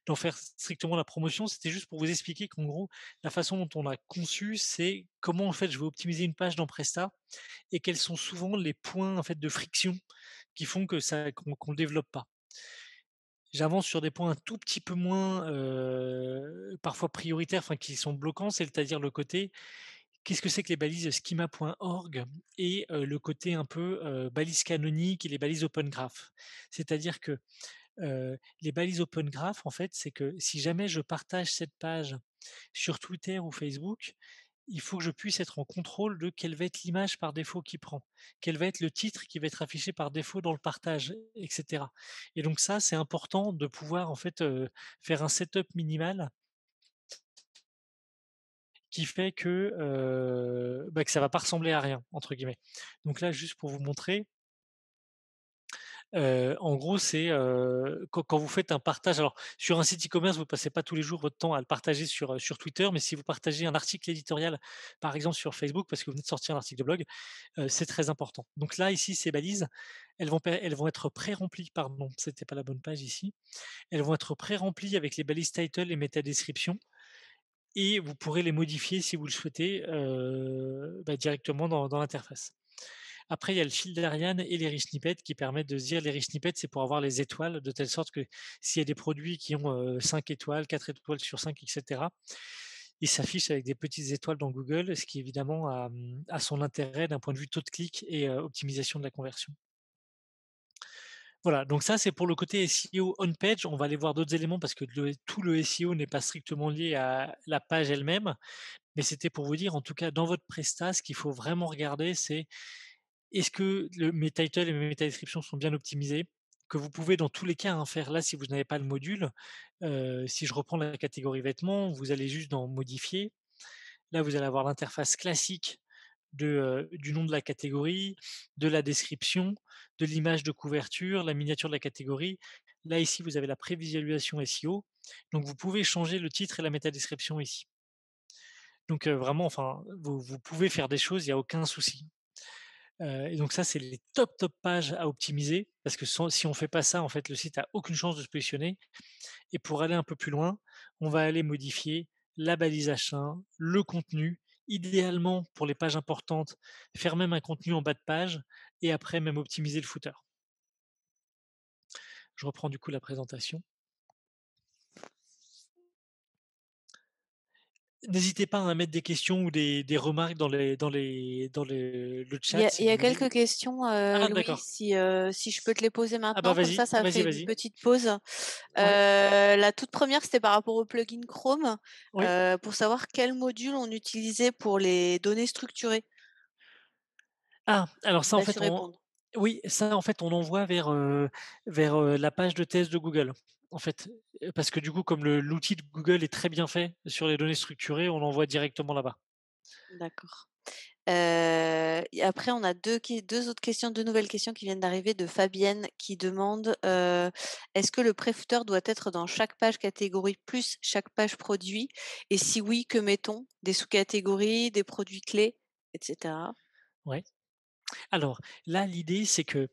d'en faire strictement la promotion, c'était juste pour vous expliquer qu'en gros, la façon dont on a conçu, c'est comment en fait je vais optimiser une page dans Presta et quels sont souvent les points en fait de friction qui font que ça qu'on ne développe pas. J'avance sur des points un tout petit peu moins euh, parfois prioritaires, enfin qui sont bloquants, c'est-à-dire le côté qu'est-ce que c'est que les balises schema.org et le côté un peu balise canonique et les balises open graph. C'est-à-dire que les balises open graph, en fait, c'est que si jamais je partage cette page sur Twitter ou Facebook, il faut que je puisse être en contrôle de quelle va être l'image par défaut qui prend, quel va être le titre qui va être affiché par défaut dans le partage, etc. Et donc ça, c'est important de pouvoir en fait faire un setup minimal qui fait que, ça bah, ne ça va pas ressembler à rien, entre guillemets. Donc là, juste pour vous montrer, en gros, c'est quand, vous faites un partage. Alors, sur un site e-commerce, vous ne passez pas tous les jours votre temps à le partager sur, sur Twitter, mais si vous partagez un article éditorial, par exemple sur Facebook, parce que vous venez de sortir un article de blog, c'est très important. Donc là, ici, ces balises, elles vont, elles vont être pré-remplies, pardon, n'était pas la bonne page ici. Elles vont être pré-remplies avec les balises title et méta description et vous pourrez les modifier si vous le souhaitez euh, bah, directement dans, l'interface. Après, il y a le fil d'Ariane et les rich snippets qui permettent de dire les rich snippets, c'est pour avoir les étoiles, de telle sorte que s'il y a des produits qui ont 5 euh, étoiles, 4 étoiles sur 5, etc., ils s'affichent avec des petites étoiles dans Google, ce qui évidemment a, son intérêt d'un point de vue taux de clic et euh, optimisation de la conversion. Voilà, donc ça c'est pour le côté SEO on-page. On va aller voir d'autres éléments parce que tout le SEO n'est pas strictement lié à la page elle-même. Mais c'était pour vous dire, en tout cas, dans votre Presta, ce qu'il faut vraiment regarder, c'est est-ce que le, mes titles et mes métadescriptions sont bien optimisés que vous pouvez dans tous les cas en hein, faire là si vous n'avez pas le module. Euh, si je reprends la catégorie vêtements, vous allez juste dans modifier. Là, vous allez avoir l'interface classique du nom de la catégorie, de la description, de l'image de couverture, la miniature de la catégorie. Là, ici, vous avez la prévisualisation SEO. Donc, vous pouvez changer le titre et la métadescription ici. Donc, vraiment, enfin, vous, pouvez faire des choses, il n'y a aucun souci. et donc, ça, c'est les top, top pages à optimiser parce que si on ne fait pas ça, en fait, le site n'a aucune chance de se positionner. Et pour aller un peu plus loin, on va aller modifier la balise h le contenu, idéalement pour les pages importantes, faire même un contenu en bas de page et après même optimiser le footer. Je reprends du coup la présentation. N'hésitez pas hein, à mettre des questions ou des, remarques dans, les, dans, les, dans le chat. Il y a, quelques questions, ah, euh, euh, si, je peux te les poser ah, bah, maintenant. ça, ça fait une petite pause. Euh, la toute première, c'était par rapport au plugin Chrome, pour savoir quel module on utilisait pour les données structurées. Ah, alors ça, en fait, on... oui, ça, en fait, on envoie vers, vers la page de thèse de Google en fait, parce que du coup, comme l'outil de Google est très bien fait sur les données structurées, on l'envoie directement là-bas. D'accord. après, on a deux, autres questions, deux nouvelles questions qui viennent d'arriver de Fabienne qui demande est-ce que le préfouteur doit être dans chaque page catégorie plus chaque page produit Et si oui, que mettons Des sous-catégories, des produits clés, etc. Oui. Alors là, l'idée, c'est que,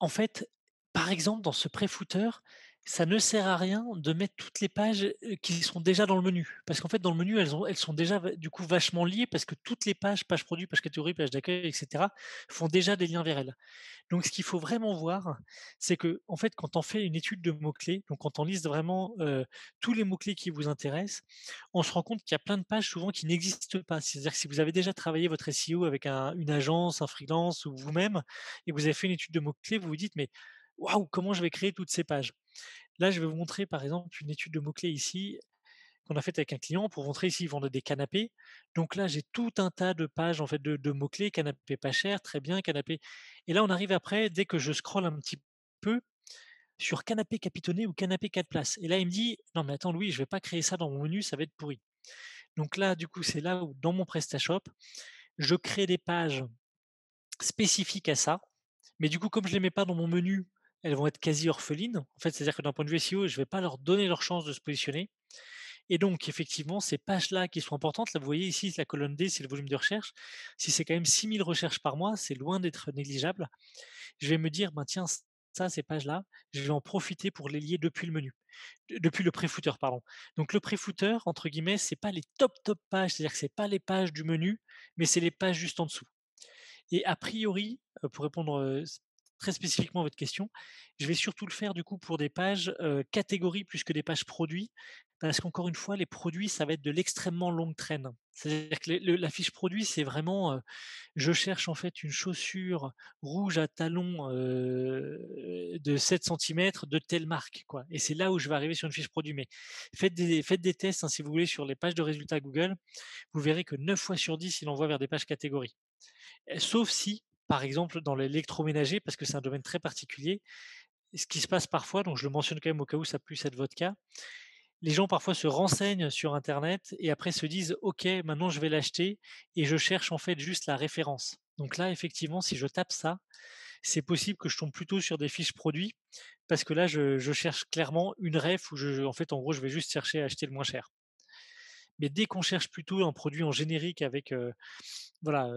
en fait, par exemple, dans ce pré-footer, ça ne sert à rien de mettre toutes les pages qui sont déjà dans le menu. Parce qu'en fait, dans le menu, elles, sont déjà du coup vachement liées parce que toutes les pages, page produit, page catégorie, page d'accueil, etc., font déjà des liens vers elles. Donc, ce qu'il faut vraiment voir, c'est que, en fait, quand on fait une étude de mots-clés, donc quand on liste vraiment tous les mots-clés qui vous intéressent, on se rend compte qu'il y a plein de pages souvent qui n'existent pas. C'est-à-dire que si vous avez déjà travaillé votre SEO avec une agence, un freelance ou vous-même, et vous avez fait une étude de mots-clés, vous vous dites, mais waouh, comment je vais créer toutes ces pages Là, je vais vous montrer par exemple une étude de mots-clés ici qu'on a faite avec un client pour montrer s'ils vendent des canapés. Donc là, j'ai tout un tas de pages en fait de, mots-clés, canapé pas cher, très bien, canapé. Et là, on arrive après, dès que je scrolle un petit peu, sur canapé capitonné ou canapé 4 places. Et là, il me dit, non mais attends Louis, je ne vais pas créer ça dans mon menu, ça va être pourri. Donc là, du coup, c'est là où dans mon PrestaShop, je crée des pages spécifiques à ça. Mais du coup, comme je ne les mets pas dans mon menu elles vont être quasi orphelines. En fait, c'est-à-dire que d'un point de vue SEO, je ne vais pas leur donner leur chance de se positionner. Et donc, effectivement, ces pages-là qui sont importantes, là, vous voyez ici, la colonne D, c'est le volume de recherche. Si c'est quand même 6000 recherches par mois, c'est loin d'être négligeable. Je vais me dire, ben, tiens, ça, ces pages-là, je vais en profiter pour les lier depuis le menu, depuis le pré-footer, pardon. Donc, le pré-footer, entre guillemets, c'est pas les top, top pages, c'est-à-dire que c'est pas les pages du menu, mais c'est les pages juste en dessous. Et a priori, euh, pour répondre euh, très spécifiquement votre question. Je vais surtout le faire du coup pour des pages catégories plus que des pages produits, parce qu'encore une fois, les produits, ça va être de l'extrêmement longue traîne. C'est-à-dire que la fiche produit, c'est vraiment, je cherche en fait une chaussure rouge à talons de 7 cm de telle marque, quoi. Et c'est là où je vais arriver sur une fiche produit. Mais faites des, tests, hein, si vous voulez, sur les pages de résultats Google, vous verrez que 9 fois sur 10, il envoie vers des pages catégories. Sauf si par exemple dans l'électroménager, parce que c'est un domaine très particulier. Ce qui se passe parfois, donc je le mentionne quand même au cas où ça puisse être votre cas, les gens parfois se renseignent sur Internet et après se disent OK, maintenant je vais l'acheter et je cherche en fait juste la référence. Donc là, effectivement, si je tape ça, c'est possible que je tombe plutôt sur des fiches produits parce que là, je, cherche clairement une ref où je, en fait, en gros, je vais juste chercher à acheter le moins cher. Mais dès qu'on cherche plutôt un produit en générique avec voilà,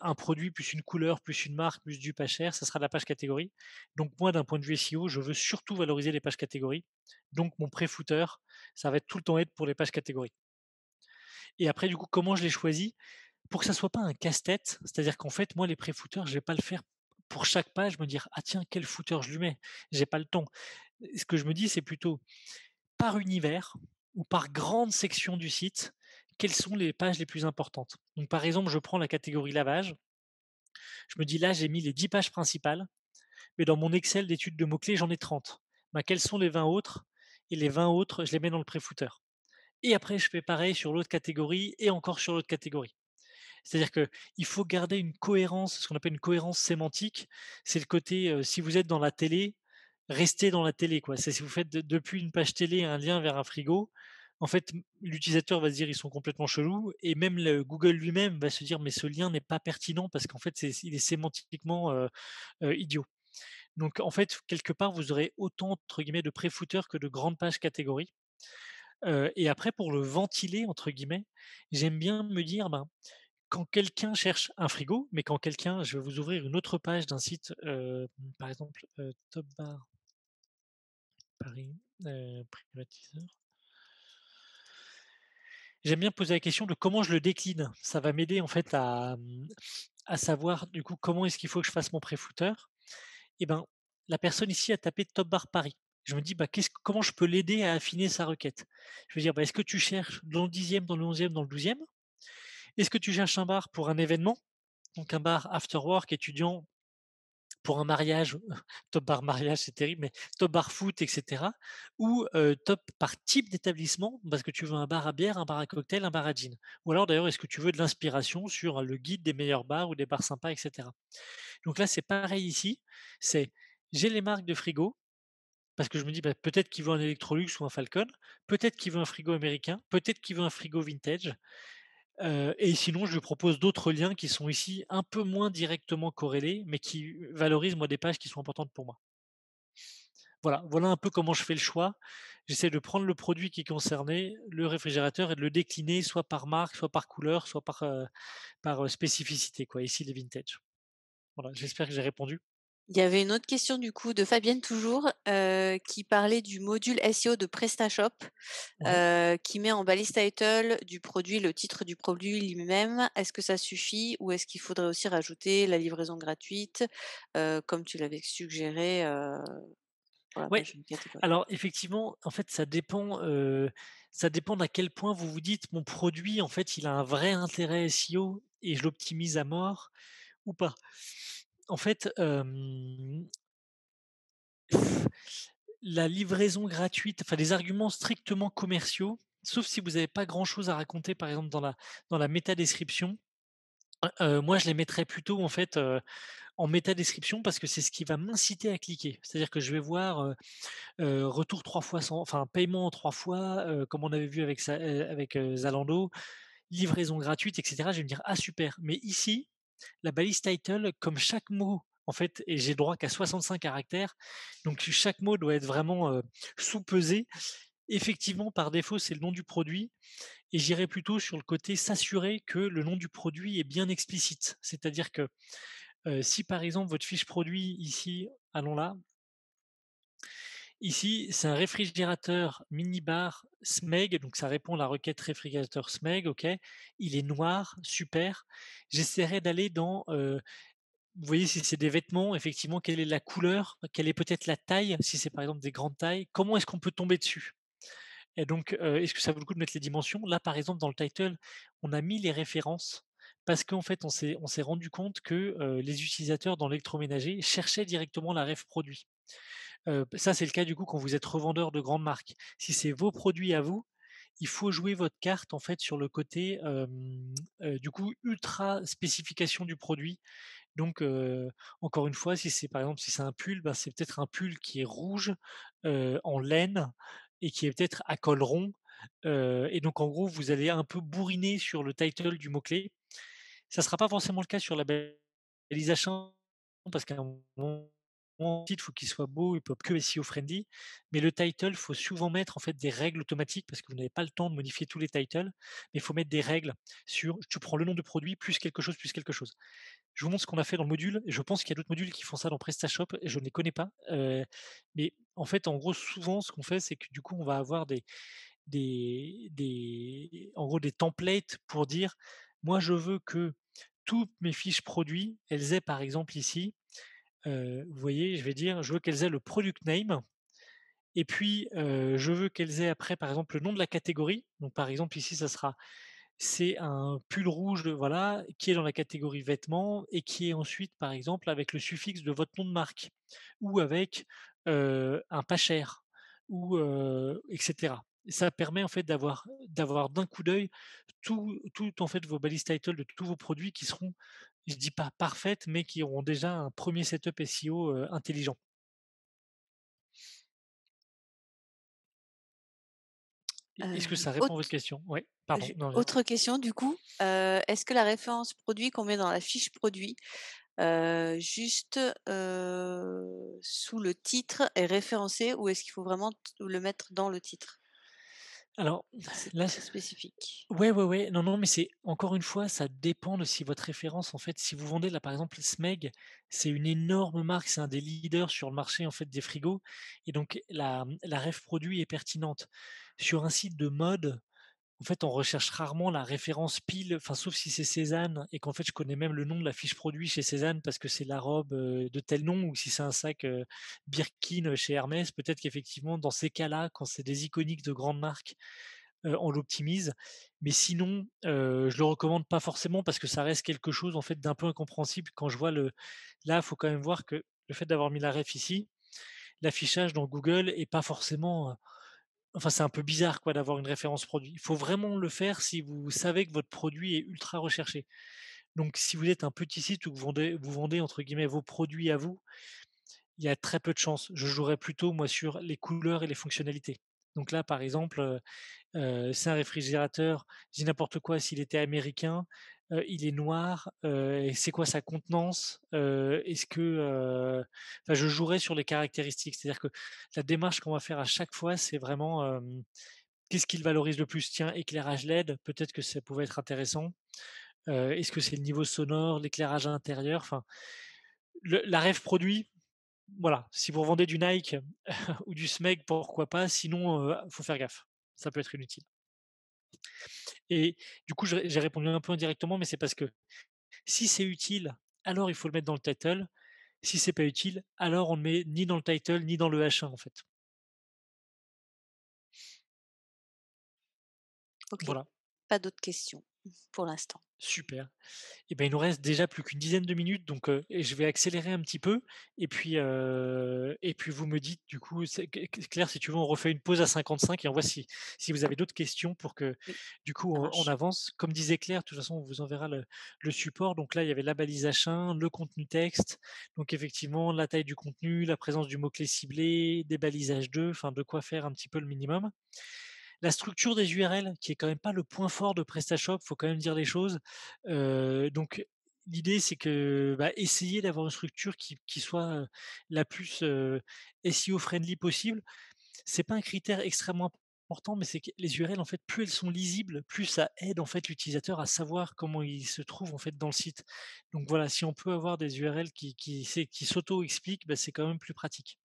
un produit plus une couleur, plus une marque, plus du pas cher, ça sera la page catégorie. Donc moi, d'un point de vue SEO, je veux surtout valoriser les pages catégories. Donc mon pré-footer, ça va tout le temps être pour les pages catégories. Et après, du coup, comment je les choisis Pour que ça soit pas un casse-tête, c'est-à-dire qu'en fait, moi, les pré-footers, je vais pas le faire pour chaque page, me dire ah tiens quel footer je lui mets, j'ai pas le temps. Ce que je me dis c'est plutôt par univers, ou par grande section du site quelles sont les pages les plus importantes. Donc, par exemple, je prends la catégorie lavage. Je me dis là, j'ai mis les 10 pages principales, mais dans mon Excel d'études de mots-clés, j'en ai 30. Quels ben, quelles sont les 20 autres Et les 20 autres, je les mets dans le pré-footer. Et après, je fais pareil sur l'autre catégorie et encore sur l'autre catégorie. C'est-à-dire qu'il faut garder une cohérence, ce qu'on appelle une cohérence sémantique. C'est le côté, si vous êtes dans la télé, rester dans la télé. Quoi. si vous faites depuis une page télé un lien vers un frigo, en fait, l'utilisateur va se dire ils sont complètement chelous, et même Google lui-même va se dire mais ce lien n'est pas pertinent parce qu'en fait, c'est, il est sémantiquement euh, euh, idiot. Donc, en fait, quelque part, vous aurez autant de pré-footers que de grandes pages catégories. Euh, et après, pour le ventiler entre guillemets, j'aime bien me dire ben, quand quelqu'un cherche un frigo, mais quand quelqu'un, je vais vous ouvrir une autre page d'un site, par exemple Top Bar, J'aime bien poser la question de comment je le décline. Ça va m'aider en fait à, mmh, savoir du coup comment est-ce qu'il faut que je fasse mon pré-footer. Et eh ben la personne ici a tapé top bar Paris. Je me dis bah, comment je peux l'aider à affiner sa requête. Je veux dire bah, est-ce que tu cherches dans le dixième, dans le onzième, dans le douzième Est-ce que tu cherches un bar pour un événement donc un bar after work étudiant pour un mariage, top bar mariage, c'est terrible, mais top bar foot, etc. Ou top par type d'établissement, parce que tu veux un bar à bière, un bar à cocktail, un bar à gin. Ou alors d'ailleurs, est-ce que tu veux de l'inspiration sur le guide des meilleurs bars ou des bars sympas, etc. Donc là, c'est pareil ici. C'est j'ai les marques de frigo, parce que je me dis bah, peut-être qu'il veut un Electrolux ou un Falcon, peut-être qu'il veut un frigo américain, peut-être qu'il veut un frigo vintage et sinon, je propose d'autres liens qui sont ici un peu moins directement corrélés, mais qui valorisent moi des pages qui sont importantes pour moi. Voilà, voilà un peu comment je fais le choix. J'essaie de prendre le produit qui concernait le réfrigérateur, et de le décliner soit par marque, soit par couleur, soit par, par spécificité. Quoi. Ici, les vintage. Voilà, j'espère que j'ai répondu. Il y avait une autre question du coup de Fabienne toujours euh, qui parlait du module SEO de PrestaShop euh, qui met en balise title du produit le titre du produit lui-même. Est-ce que ça suffit ou est-ce qu'il faudrait aussi rajouter la livraison gratuite euh, comme tu l'avais suggéré Oui. Alors effectivement, en fait, ça dépend. ça dépend à quel point vous vous dites mon produit en fait il a un vrai intérêt SEO et je l'optimise à mort ou pas en fait, la livraison gratuite, enfin des arguments strictement commerciaux, sauf si vous n'avez pas grand-chose à raconter, par exemple dans la dans la métadescription, moi, je les mettrais plutôt en fait en méta-description parce que c'est ce qui va m'inciter à cliquer. C'est-à-dire que je vais voir retour trois fois, sans, enfin paiement trois fois, comme on avait vu avec, avec Zalando, livraison gratuite, etc. Je vais me dire ah super. Mais ici, la balise title, comme chaque mot en fait, et j'ai droit qu'à 65 caractères. Donc chaque mot doit être vraiment sous-pesé. Effectivement, par défaut, c'est le nom du produit. Et j'irai plutôt sur le côté s'assurer que le nom du produit est bien explicite. C'est-à-dire que si par exemple votre fiche produit ici, allons là, Ici, c'est un réfrigérateur minibar SMEG, donc ça répond à la requête réfrigérateur SMEG, ok. Il est noir, super. J'essaierai d'aller dans, euh, vous voyez, si c'est des vêtements, effectivement, quelle est la couleur, quelle est peut-être la taille, si c'est par exemple des grandes tailles, comment est-ce qu'on peut tomber dessus Et donc, euh, est-ce que ça vaut le coup de mettre les dimensions Là, par exemple, dans le title, on a mis les références parce qu'en fait, on s'est, rendu compte que les utilisateurs dans l'électroménager cherchaient directement la ref produit. ça, c'est le cas du coup quand vous êtes revendeur de grandes marques. Si c'est vos produits à vous, il faut jouer votre carte en fait sur le côté du coup ultra spécification du produit. Donc encore une fois, si c'est par exemple si c'est un pull, ben, c'est peut-être un pull qui est rouge en laine et qui est peut-être à col rond. et donc en gros, vous allez un peu bourriner sur le title du mot clé. Ça ne sera pas forcément le cas sur la balisation parce qu'à un moment, titre, il faut qu'il soit beau, il ne peut que SEO friendly. Mais le title, il faut souvent mettre en fait des règles automatiques, parce que vous n'avez pas le temps de modifier tous les titles, mais il faut mettre des règles sur tu prends le nom de produit, plus quelque chose, plus quelque chose. Je vous montre ce qu'on a fait dans le module. Je pense qu'il y a d'autres modules qui font ça dans PrestaShop. et Je ne les connais pas. mais en fait, en gros, souvent, ce qu'on fait, c'est que du coup, on va avoir des, des, des, en gros, des templates pour dire, moi, je veux que toutes mes fiches produits, elles aient par exemple ici, euh, vous voyez, je vais dire, je veux qu'elles aient le product name, et puis euh, je veux qu'elles aient après par exemple le nom de la catégorie. Donc par exemple ici, ça sera c'est un pull rouge, voilà, qui est dans la catégorie vêtements et qui est ensuite, par exemple, avec le suffixe de votre nom de marque ou avec euh, un pas cher ou etc ça permet en fait d'avoir d'avoir d'un coup d'œil tout, tout en fait vos balises title de tous vos produits qui seront je dis pas parfaites mais qui auront déjà un premier setup SEO euh, intelligent. Est-ce que euh, ça répond à votre question Oui, pardon. autre question, du coup, euh, est-ce que la référence produit qu'on met dans la fiche produit, juste sous le titre, est référencée ou est-ce qu'il faut vraiment le mettre dans le titre alors, là, c'est spécifique. Oui, oui, oui. Non, non, mais c'est encore une fois, ça dépend de si votre référence, en fait, si vous vendez là, par exemple, Smeg, c'est une énorme marque, c'est un des leaders sur le marché en fait des frigos, et donc la la ref produit est pertinente. Sur un site de mode, en fait, on recherche rarement la référence pile, sauf si c'est Cézanne et qu'en fait, je connais même le nom de la fiche produit chez Cézanne parce que c'est la robe euh, de tel nom ou si c'est un sac euh, Birkin euh, chez Hermès. Peut-être qu'effectivement, dans ces cas-là, quand c'est des iconiques de grandes marques, on l'optimise. Mais sinon, je je le recommande pas forcément parce que ça reste quelque chose en fait d'un peu incompréhensible. Quand je vois le, là, faut quand même voir que le fait d'avoir mis la ref ici, l'affichage dans Google est pas forcément enfin c'est un peu bizarre quoi d'avoir une référence produit. Il faut vraiment le faire si vous savez que votre produit est ultra recherché. Donc si vous êtes un petit site où vous vendez, vous vendez entre guillemets vos produits à vous, il y a très peu de chances. Je jouerais plutôt moi sur les couleurs et les fonctionnalités. Donc là, par exemple, euh, euh, c'est un réfrigérateur, je n'importe quoi, s'il était américain, il est noir, c'est quoi sa contenance, est-ce que, je jouerai sur les caractéristiques, c'est-à-dire que la démarche qu'on va faire à chaque fois, c'est vraiment qu'est-ce qu'il valorise le plus Tiens, éclairage LED, peut-être que ça pouvait être intéressant. est-ce que c'est le niveau sonore, l'éclairage intérieur? enfin, la rêve produit. Voilà, si vous vendez du Nike ou du SMEG, pourquoi pas, sinon, il faut faire gaffe, ça peut être inutile. Et du coup, j'ai répondu un peu indirectement, mais c'est parce que si c'est utile, alors il faut le mettre dans le title. Si c'est pas utile, alors on ne met ni dans le title ni dans le H1 en fait. Voilà. Pas d'autres questions pour l'instant. Super. Eh ben, il nous reste déjà plus qu'une dizaine de minutes, donc je vais accélérer un petit peu. Et puis, et puis vous me dites, du coup, Claire, si tu veux, on refait une pause à 55 et on voit si, vous avez d'autres questions pour que, du coup, on, avance. Comme disait Claire, de toute façon, on vous enverra le, support. Donc là, il y avait la balise H1, le contenu texte. Donc effectivement, la taille du contenu, la présence du mot-clé ciblé, des balisages H2, enfin, de quoi faire un petit peu le minimum. La structure des URL, qui est quand même pas le point fort de PrestaShop, faut quand même dire les choses. donc l'idée c'est que bah, essayer d'avoir une structure qui, soit la plus SEO friendly possible. C'est pas un critère extrêmement important, mais c'est que les URL en fait plus elles sont lisibles, plus ça aide en fait l'utilisateur à savoir comment il se trouve en fait dans le site. Donc voilà, si on peut avoir des URL qui s'auto expliquent, bah, c'est quand même plus pratique.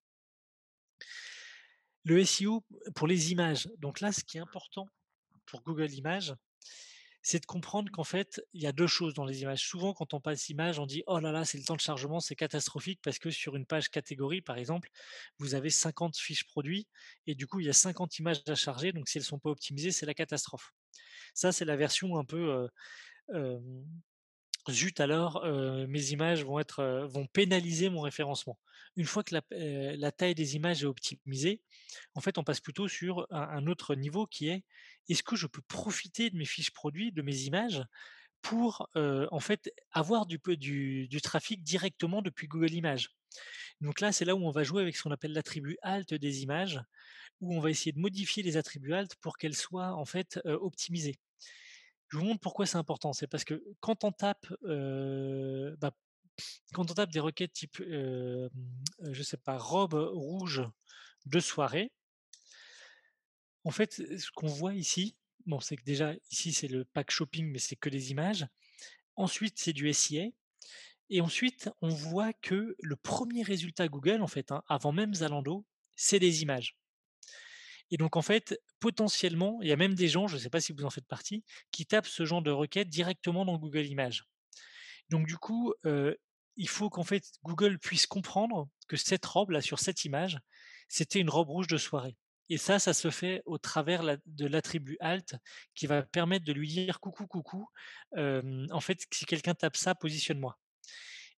Le SEO pour les images. Donc là, ce qui est important pour Google Images, c'est de comprendre qu'en fait, il y a deux choses dans les images. Souvent, quand on passe images, on dit Oh là là, c'est le temps de chargement, c'est catastrophique parce que sur une page catégorie, par exemple, vous avez 50 fiches produits et du coup, il y a 50 images à charger. Donc, si elles ne sont pas optimisées, c'est la catastrophe. Ça, c'est la version un peu euh, euh, zut alors, mes images vont, être, vont pénaliser mon référencement. Une fois que la, taille des images est optimisée, en fait, on passe plutôt sur un, autre niveau qui est est-ce que je peux profiter de mes fiches produits, de mes images, pour en fait avoir du, du trafic directement depuis Google Images. Donc là, c'est là où on va jouer avec ce qu'on appelle l'attribut alt des images, où on va essayer de modifier les attributs alt pour qu'elles soient en fait optimisées. Je vous montre pourquoi c'est important. C'est parce que quand on tape, bah, quand on tape des requêtes type, je sais pas, robe rouge de soirée, en fait, ce qu'on voit ici, bon, c'est que déjà ici c'est le pack shopping, mais c'est que des images. Ensuite, c'est du SIA. Et ensuite, on voit que le premier résultat Google, en fait, hein, avant même Zalando, c'est des images. Et donc, en fait, potentiellement, il y a même des gens, je ne sais pas si vous en faites partie, qui tapent ce genre de requête directement dans Google Images. Donc, du coup, il faut qu'en fait Google puisse comprendre que cette robe là sur cette image, c'était une robe rouge de soirée. Et ça, ça se fait au travers de l'attribut alt qui va permettre de lui dire coucou coucou. en fait, si quelqu'un tape ça, positionne-moi.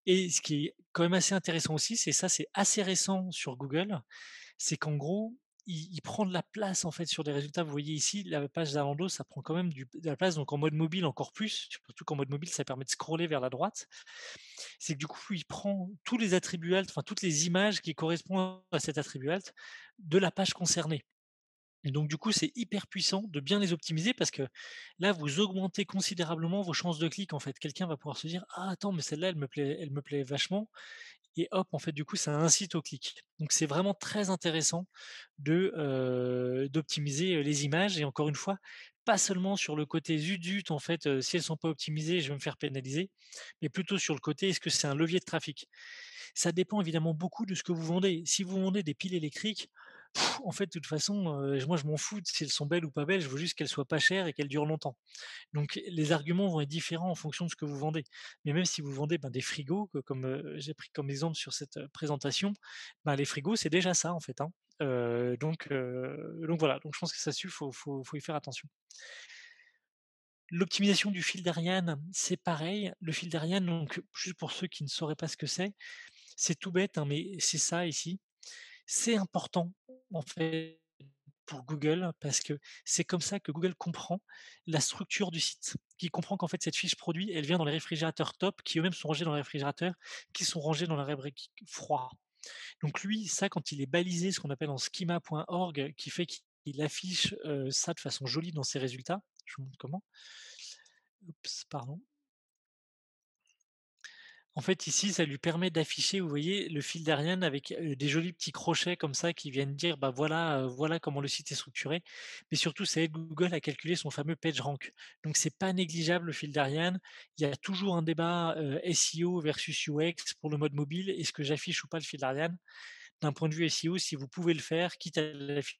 Et ce qui est quand même assez intéressant aussi, c'est ça, c'est assez récent sur Google, c'est qu'en gros, il, prend de la place en fait sur les résultats. Vous voyez ici, la page Zalando, ça prend quand même de la place. Donc en mode mobile encore plus, surtout qu'en mode mobile, ça permet de scroller vers la droite. C'est que du coup, il prend tous les attributs alt, enfin toutes les images qui correspondent à cet attribut alt de la page concernée. Et donc du coup, c'est hyper puissant de bien les optimiser parce que là, vous augmentez considérablement vos chances de clic. En fait, quelqu'un va pouvoir se dire ah attends, mais celle-là, elle me plaît, elle me plaît vachement et hop, en fait, du coup, ça incite au clic. Donc, c'est vraiment très intéressant de d'optimiser les images et encore une fois, pas seulement sur le côté zut en fait, si elles sont pas optimisées, je vais me faire pénaliser, mais plutôt sur le côté est-ce que c'est un levier de trafic. Ça dépend évidemment beaucoup de ce que vous vendez. Si vous vendez des piles électriques, en fait, de toute façon, euh, moi, je m'en fous si elles sont belles ou pas belles, je veux juste qu'elles soient pas chères et qu'elles durent longtemps. Donc, les arguments vont être différents en fonction de ce que vous vendez. Mais même si vous vendez ben, des frigos, comme euh, j'ai pris comme exemple sur cette euh, présentation, ben, les frigos, c'est déjà ça, en fait. Hein. donc, voilà, donc je pense que ça suffit, il faut, y faire attention. L'optimisation du fil d'Ariane, c'est pareil. Le fil d'Ariane, donc, juste pour ceux qui ne sauraient pas ce que c'est, c'est tout bête, hein, mais c'est ça ici. C'est important en fait pour Google parce que c'est comme ça que Google comprend la structure du site, qui comprend qu'en fait cette fiche produit, elle vient dans les réfrigérateurs top, qui eux-mêmes sont rangés dans les réfrigérateurs, qui sont rangés dans la rubrique froid. Donc lui, ça, quand il est balisé, ce qu'on appelle en schema.org, qui fait qu'il affiche euh, ça de façon jolie dans ses résultats. Je vous montre comment. Oups, pardon. En fait, ici, ça lui permet d'afficher, vous voyez, le fil d'Ariane avec des jolis petits crochets comme ça qui viennent dire, bah voilà, voilà comment le site est structuré. Mais surtout, ça aide Google à calculer son fameux page rank. Donc, c'est pas négligeable le fil d'Ariane. Il y a toujours un débat SEO versus UX pour le mode mobile. Est-ce que j'affiche ou pas le fil d'Ariane D'un point de vue SEO, si vous pouvez le faire, quitte à l'afficher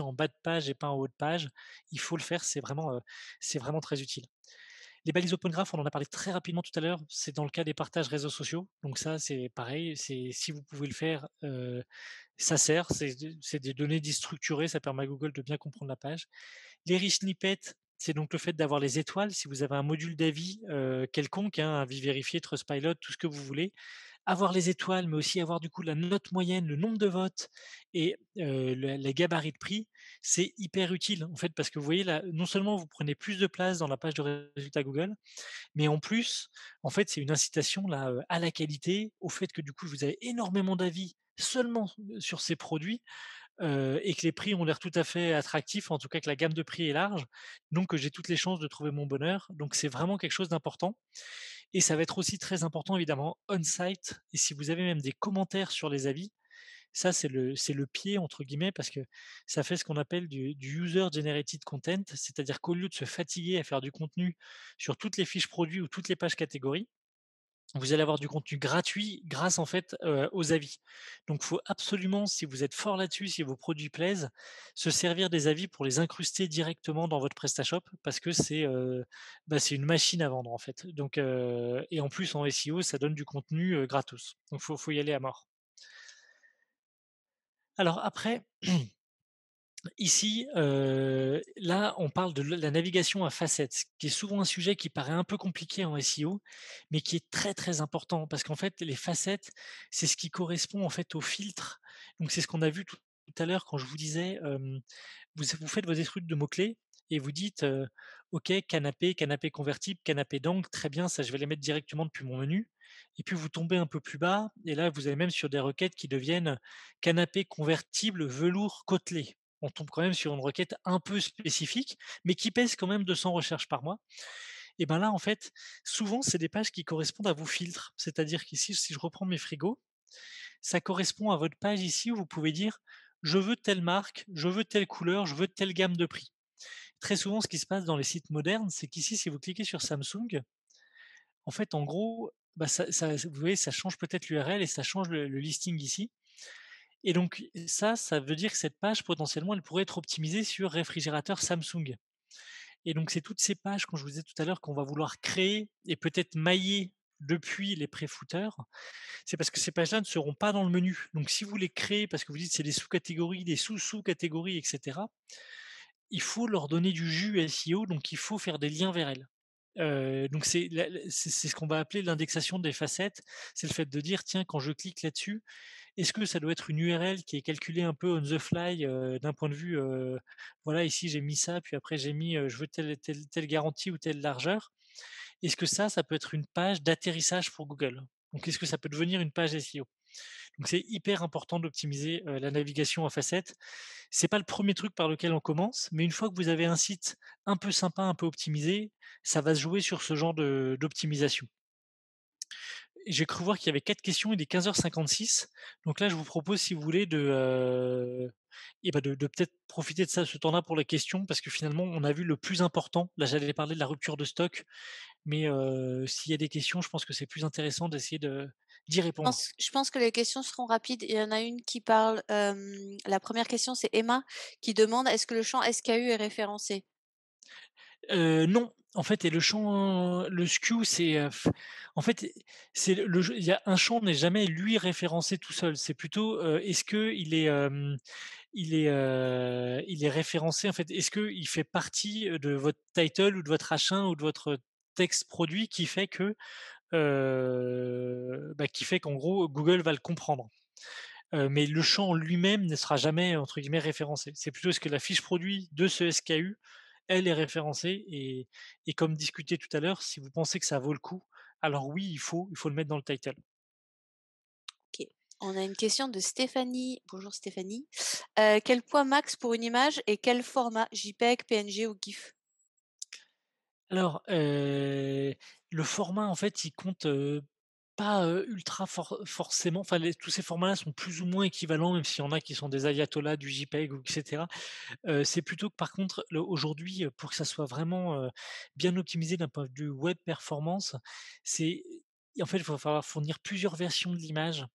en bas de page et pas en haut de page, il faut le faire. C'est vraiment, c'est vraiment très utile. Les balises Open Graph, on en a parlé très rapidement tout à l'heure, c'est dans le cas des partages réseaux sociaux. Donc ça, c'est pareil, c'est si vous pouvez le faire, euh, ça sert, c'est des données déstructurées, ça permet à Google de bien comprendre la page. Les rich snippets, c'est donc le fait d'avoir les étoiles. Si vous avez un module d'avis euh, quelconque, hein, avis vérifié, Trustpilot, tout ce que vous voulez, avoir les étoiles, mais aussi avoir du coup la note moyenne, le nombre de votes et les gabarits de prix, c'est hyper utile en fait parce que vous voyez là, non seulement vous prenez plus de place dans la page de résultats Google, mais en plus, en fait, c'est une incitation là à la qualité, au fait que du coup, vous avez énormément d'avis seulement sur ces produits, et que les prix ont l'air tout à fait attractifs, en tout cas que la gamme de prix est large, donc j'ai toutes les chances de trouver mon bonheur. Donc c'est vraiment quelque chose d'important. Et ça va être aussi très important, évidemment, on-site. Et si vous avez même des commentaires sur les avis, ça, c'est le, pied, entre guillemets, parce que ça fait ce qu'on appelle du user-generated content, c'est-à-dire qu'au lieu de se fatiguer à faire du contenu sur toutes les fiches produits ou toutes les pages catégories, vous allez avoir du contenu gratuit grâce en fait aux avis. Donc il faut absolument, si vous êtes fort là-dessus, si vos produits plaisent, se servir des avis pour les incruster directement dans votre PrestaShop parce que c'est bah, une machine à vendre en fait. Donc, et en plus en SEO, ça donne du contenu gratos. Donc il faut y aller à mort. Alors après, Ici, là, on parle de la navigation à facettes, qui est souvent un sujet qui paraît un peu compliqué en SEO, mais qui est très très important parce qu'en fait, les facettes, c'est ce qui correspond en fait au filtre. Donc, c'est ce qu'on a vu tout, à l'heure quand je vous disais, vous, faites vos études de mots-clés et vous dites, OK, canapé, canapé convertible, canapé d'angle, très bien, ça je vais les mettre directement depuis mon menu. Et puis vous tombez un peu plus bas, et là vous allez même sur des requêtes qui deviennent canapé convertible, velours, côtelé on tombe quand même sur une requête un peu spécifique, mais qui pèse quand même 200 recherches par mois. Et bien là, en fait, souvent, c'est des pages qui correspondent à vos filtres. C'est-à-dire qu'ici, si je reprends mes frigos, ça correspond à votre page ici où vous pouvez dire je veux telle marque, je veux telle couleur, je veux telle gamme de prix. Très souvent, ce qui se passe dans les sites modernes, c'est qu'ici, si vous cliquez sur Samsung, en fait, en gros, bah, ça, vous voyez, ça change peut-être l'URL et ça change le listing ici. Et donc ça, ça veut dire que cette page, potentiellement, elle pourrait être optimisée sur réfrigérateur Samsung. Et donc c'est toutes ces pages, quand je vous disais tout à l'heure, qu'on va vouloir créer et peut-être mailler depuis les pré préfooters, c'est parce que ces pages-là ne seront pas dans le menu. Donc si vous les créez, parce que vous dites c'est des sous-catégories, des sous-sous-catégories, etc., il faut leur donner du jus SEO, donc il faut faire des liens vers elles. Euh, donc c'est ce qu'on va appeler l'indexation des facettes, c'est le fait de dire tiens quand je clique là-dessus, est-ce que ça doit être une URL qui est calculée un peu on the fly euh, d'un point de vue, euh, voilà, ici j'ai mis ça, puis après j'ai mis, euh, je veux telle, telle, garantie ou telle largeur. Est-ce que ça, ça peut être une page d'atterrissage pour Google Donc, est-ce que ça peut devenir une page SEO donc c'est hyper important d'optimiser la navigation en facettes. n'est pas le premier truc par lequel on commence, mais une fois que vous avez un site un peu sympa, un peu optimisé, ça va se jouer sur ce genre d'optimisation j'ai cru voir qu'il y avait quatre questions, il est 15h56. Donc là, je vous propose, si vous voulez, de, euh, eh ben, peut-être profiter de ça, ce temps-là pour les questions, parce que finalement, on a vu le plus important. Là, j'allais parler de la rupture de stock, mais euh, s'il y a des questions, je pense que c'est plus intéressant d'essayer de, d'y répondre. Je pense, que les questions seront rapides. Il y en a une qui parle. la première question, c'est Emma qui demande est-ce que le champ SKU est référencé euh, non, en fait, et le champ, le c'est euh, en fait, c'est le, il y a un champ n'est jamais lui référencé tout seul. C'est plutôt euh, est-ce que il est, il est, euh, il est référencé en fait. Est-ce que il fait partie de votre title ou de votre h ou de votre texte produit qui fait que, bah, qui fait qu'en gros Google va le comprendre. mais le champ lui-même ne sera jamais entre guillemets référencé. C'est plutôt ce que la fiche produit de ce SKU elle est référencée. Et, comme discuté tout à l'heure, si vous pensez que ça vaut le coup, alors oui, il faut, le mettre dans le title. Ok. On a une question de Stéphanie. Bonjour Stéphanie. Euh, quel poids max pour une image et quel format JPEG, PNG ou GIF Alors, euh, le format, en fait, il compte euh, pas ultra forcément. Enfin, tous ces formats-là sont plus ou moins équivalents, même s'il y en a qui sont des ayatollahs, du JPEG, etc. c'est plutôt que par contre, aujourd'hui, pour que ça soit vraiment bien optimisé d'un point de vue web performance, c'est en fait, il va falloir fournir plusieurs versions de l'image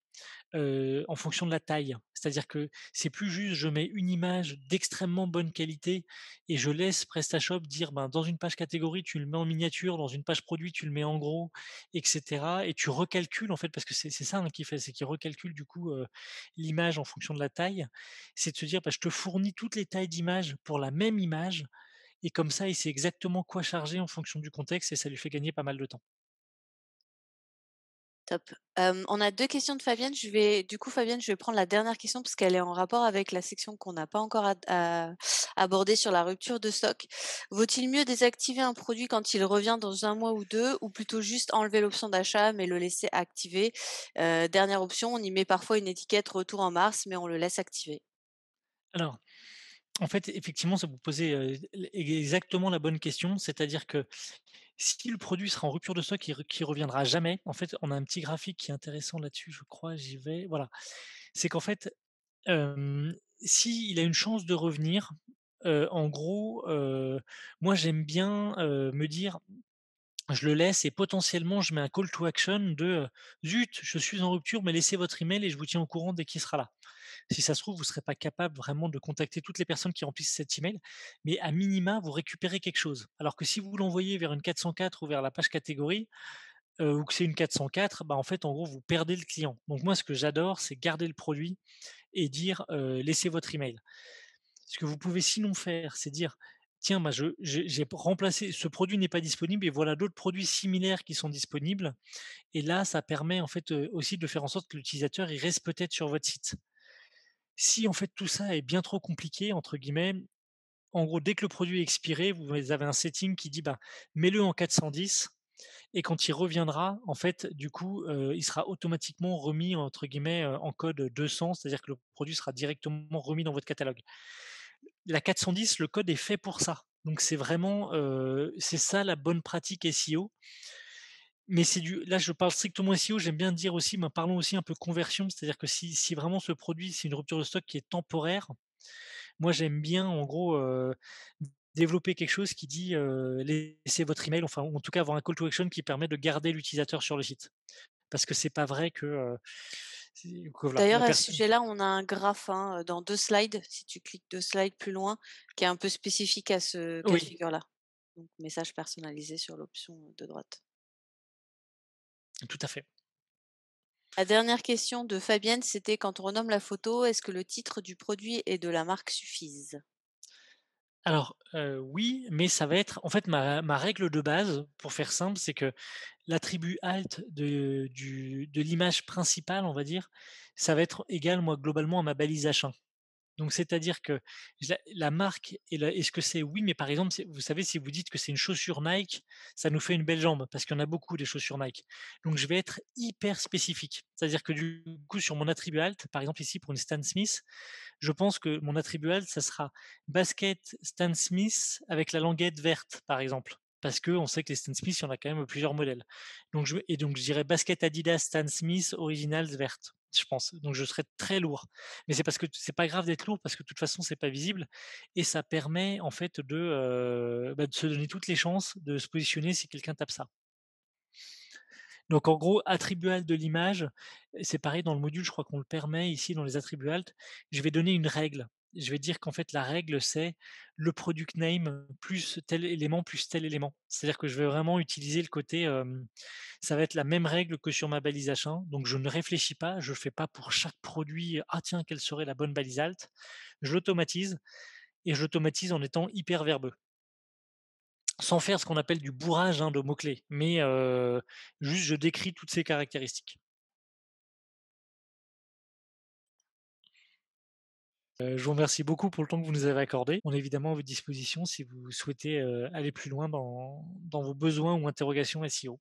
en fonction de la taille. C'est-à-dire que c'est plus juste, je mets une image d'extrêmement bonne qualité et je laisse PrestaShop dire, ben, dans une page catégorie, tu le mets en miniature, dans une page produit, tu le mets en gros, etc. Et tu recalcules, en fait, parce que c'est ça hein, qui fait, c'est qu'il recalcule du coup l'image en fonction de la taille. C'est de se dire, bah, je te fournis toutes les tailles d'image pour la même image. Et comme ça, il sait exactement quoi charger en fonction du contexte et ça lui fait gagner pas mal de temps. Top. on a deux questions de Fabienne. Je vais, du coup, Fabienne, je vais prendre la dernière question parce qu'elle est en rapport avec la section qu'on n'a pas encore abordée sur la rupture de stock. Vaut-il mieux désactiver un produit quand il revient dans un mois ou deux, ou plutôt juste enlever l'option d'achat mais le laisser activer Dernière option, on y met parfois une étiquette retour en mars, mais on le laisse activer. Alors, en fait, effectivement, ça vous posait exactement la bonne question, c'est-à-dire que si le produit sera en rupture de stock, il, ne reviendra jamais. En fait, on a un petit graphique qui est intéressant là-dessus, je crois. J'y vais. Voilà. C'est qu'en fait, s'il a une chance de revenir, en gros, moi j'aime bien me dire, je le laisse et potentiellement je mets un call to action de zut, je suis en rupture, mais laissez votre email et je vous tiens au courant dès qu'il sera là. Si ça se trouve, vous ne serez pas capable vraiment de contacter toutes les personnes qui remplissent cet email, mais à minima, vous récupérez quelque chose. Alors que si vous l'envoyez vers une 404 ou vers la page catégorie, euh, ou que c'est une 404, bah, en fait, en gros, vous perdez le client. Donc moi, ce que j'adore, c'est garder le produit et dire euh, laissez votre email. Ce que vous pouvez sinon faire, c'est dire tiens, bah, j'ai remplacé, ce produit n'est pas disponible et voilà d'autres produits similaires qui sont disponibles. Et là, ça permet en fait euh, aussi de faire en sorte que l'utilisateur reste peut-être sur votre site si en fait tout ça est bien trop compliqué, entre guillemets, en gros, dès que le produit est expiré, vous avez un setting qui dit bah, mets-le en 410 et quand il reviendra, en fait, du coup, euh, il sera automatiquement remis entre guillemets euh, en code 200, c'est-à-dire que le produit sera directement remis dans votre catalogue. La 410, le code est fait pour ça. Donc c'est vraiment, euh, c'est ça la bonne pratique SEO mais c'est du. Là, je parle strictement SEO. J'aime bien dire aussi, mais parlons aussi un peu conversion, c'est-à-dire que si, vraiment ce produit, c'est une rupture de stock qui est temporaire. Moi, j'aime bien, en gros, euh, développer quelque chose qui dit euh, laisser laissez votre email, enfin, en tout cas avoir un call to action qui permet de garder l'utilisateur sur le site. Parce que c'est pas vrai que. Euh, D'ailleurs, à ce sujet-là, on a un graphe hein, dans deux slides, si tu cliques deux slides plus loin, qui est un peu spécifique à ce cas figure-là. Donc, message personnalisé sur l'option de droite. Tout à fait. La dernière question de Fabienne, c'était quand on renomme la photo, est-ce que le titre du produit et de la marque suffisent alors euh, oui, mais ça va être en fait ma, règle de base pour faire simple, c'est que l'attribut alt de, de l'image principale, on va dire, ça va être égal moi globalement à ma balise H1. Donc, c'est-à-dire que la, marque, est-ce que c'est oui, mais par exemple, vous savez, si vous dites que c'est une chaussure Nike, ça nous fait une belle jambe parce qu'il y en a beaucoup des chaussures Nike. Donc, je vais être hyper spécifique. C'est-à-dire que du coup, sur mon attribut alt, par exemple ici pour une Stan Smith, je pense que mon attribut alt, ça sera basket Stan Smith avec la languette verte, par exemple parce qu'on sait que les Stan Smith, il y en a quand même plusieurs modèles. Donc et donc je dirais basket Adidas Stan Smith original verte je pense. Donc je serais très lourd. Mais c'est parce que c'est pas grave d'être lourd parce que de toute façon c'est pas visible et ça permet en fait de, bah, de se donner toutes les chances de se positionner si quelqu'un tape ça. Donc en gros, attribut alt de l'image, c'est pareil dans le module, je crois qu'on le permet ici dans les attributs alt. Je vais donner une règle je vais dire qu'en fait la règle c'est le product name plus tel élément plus tel élément. C'est-à-dire que je vais vraiment utiliser le côté, ça va être la même règle que sur ma balise H1. Donc je ne réfléchis pas, je ne fais pas pour chaque produit ah tiens quelle serait la bonne balise alt. Je l'automatise et je l'automatise en étant hyper verbeux sans faire ce qu'on appelle du bourrage hein, de mots-clés, mais juste je décris toutes ces caractéristiques. Euh, je vous remercie beaucoup pour le temps que vous nous avez accordé. On est évidemment à votre disposition si vous souhaitez euh, aller plus loin dans, vos besoins ou interrogations SEO.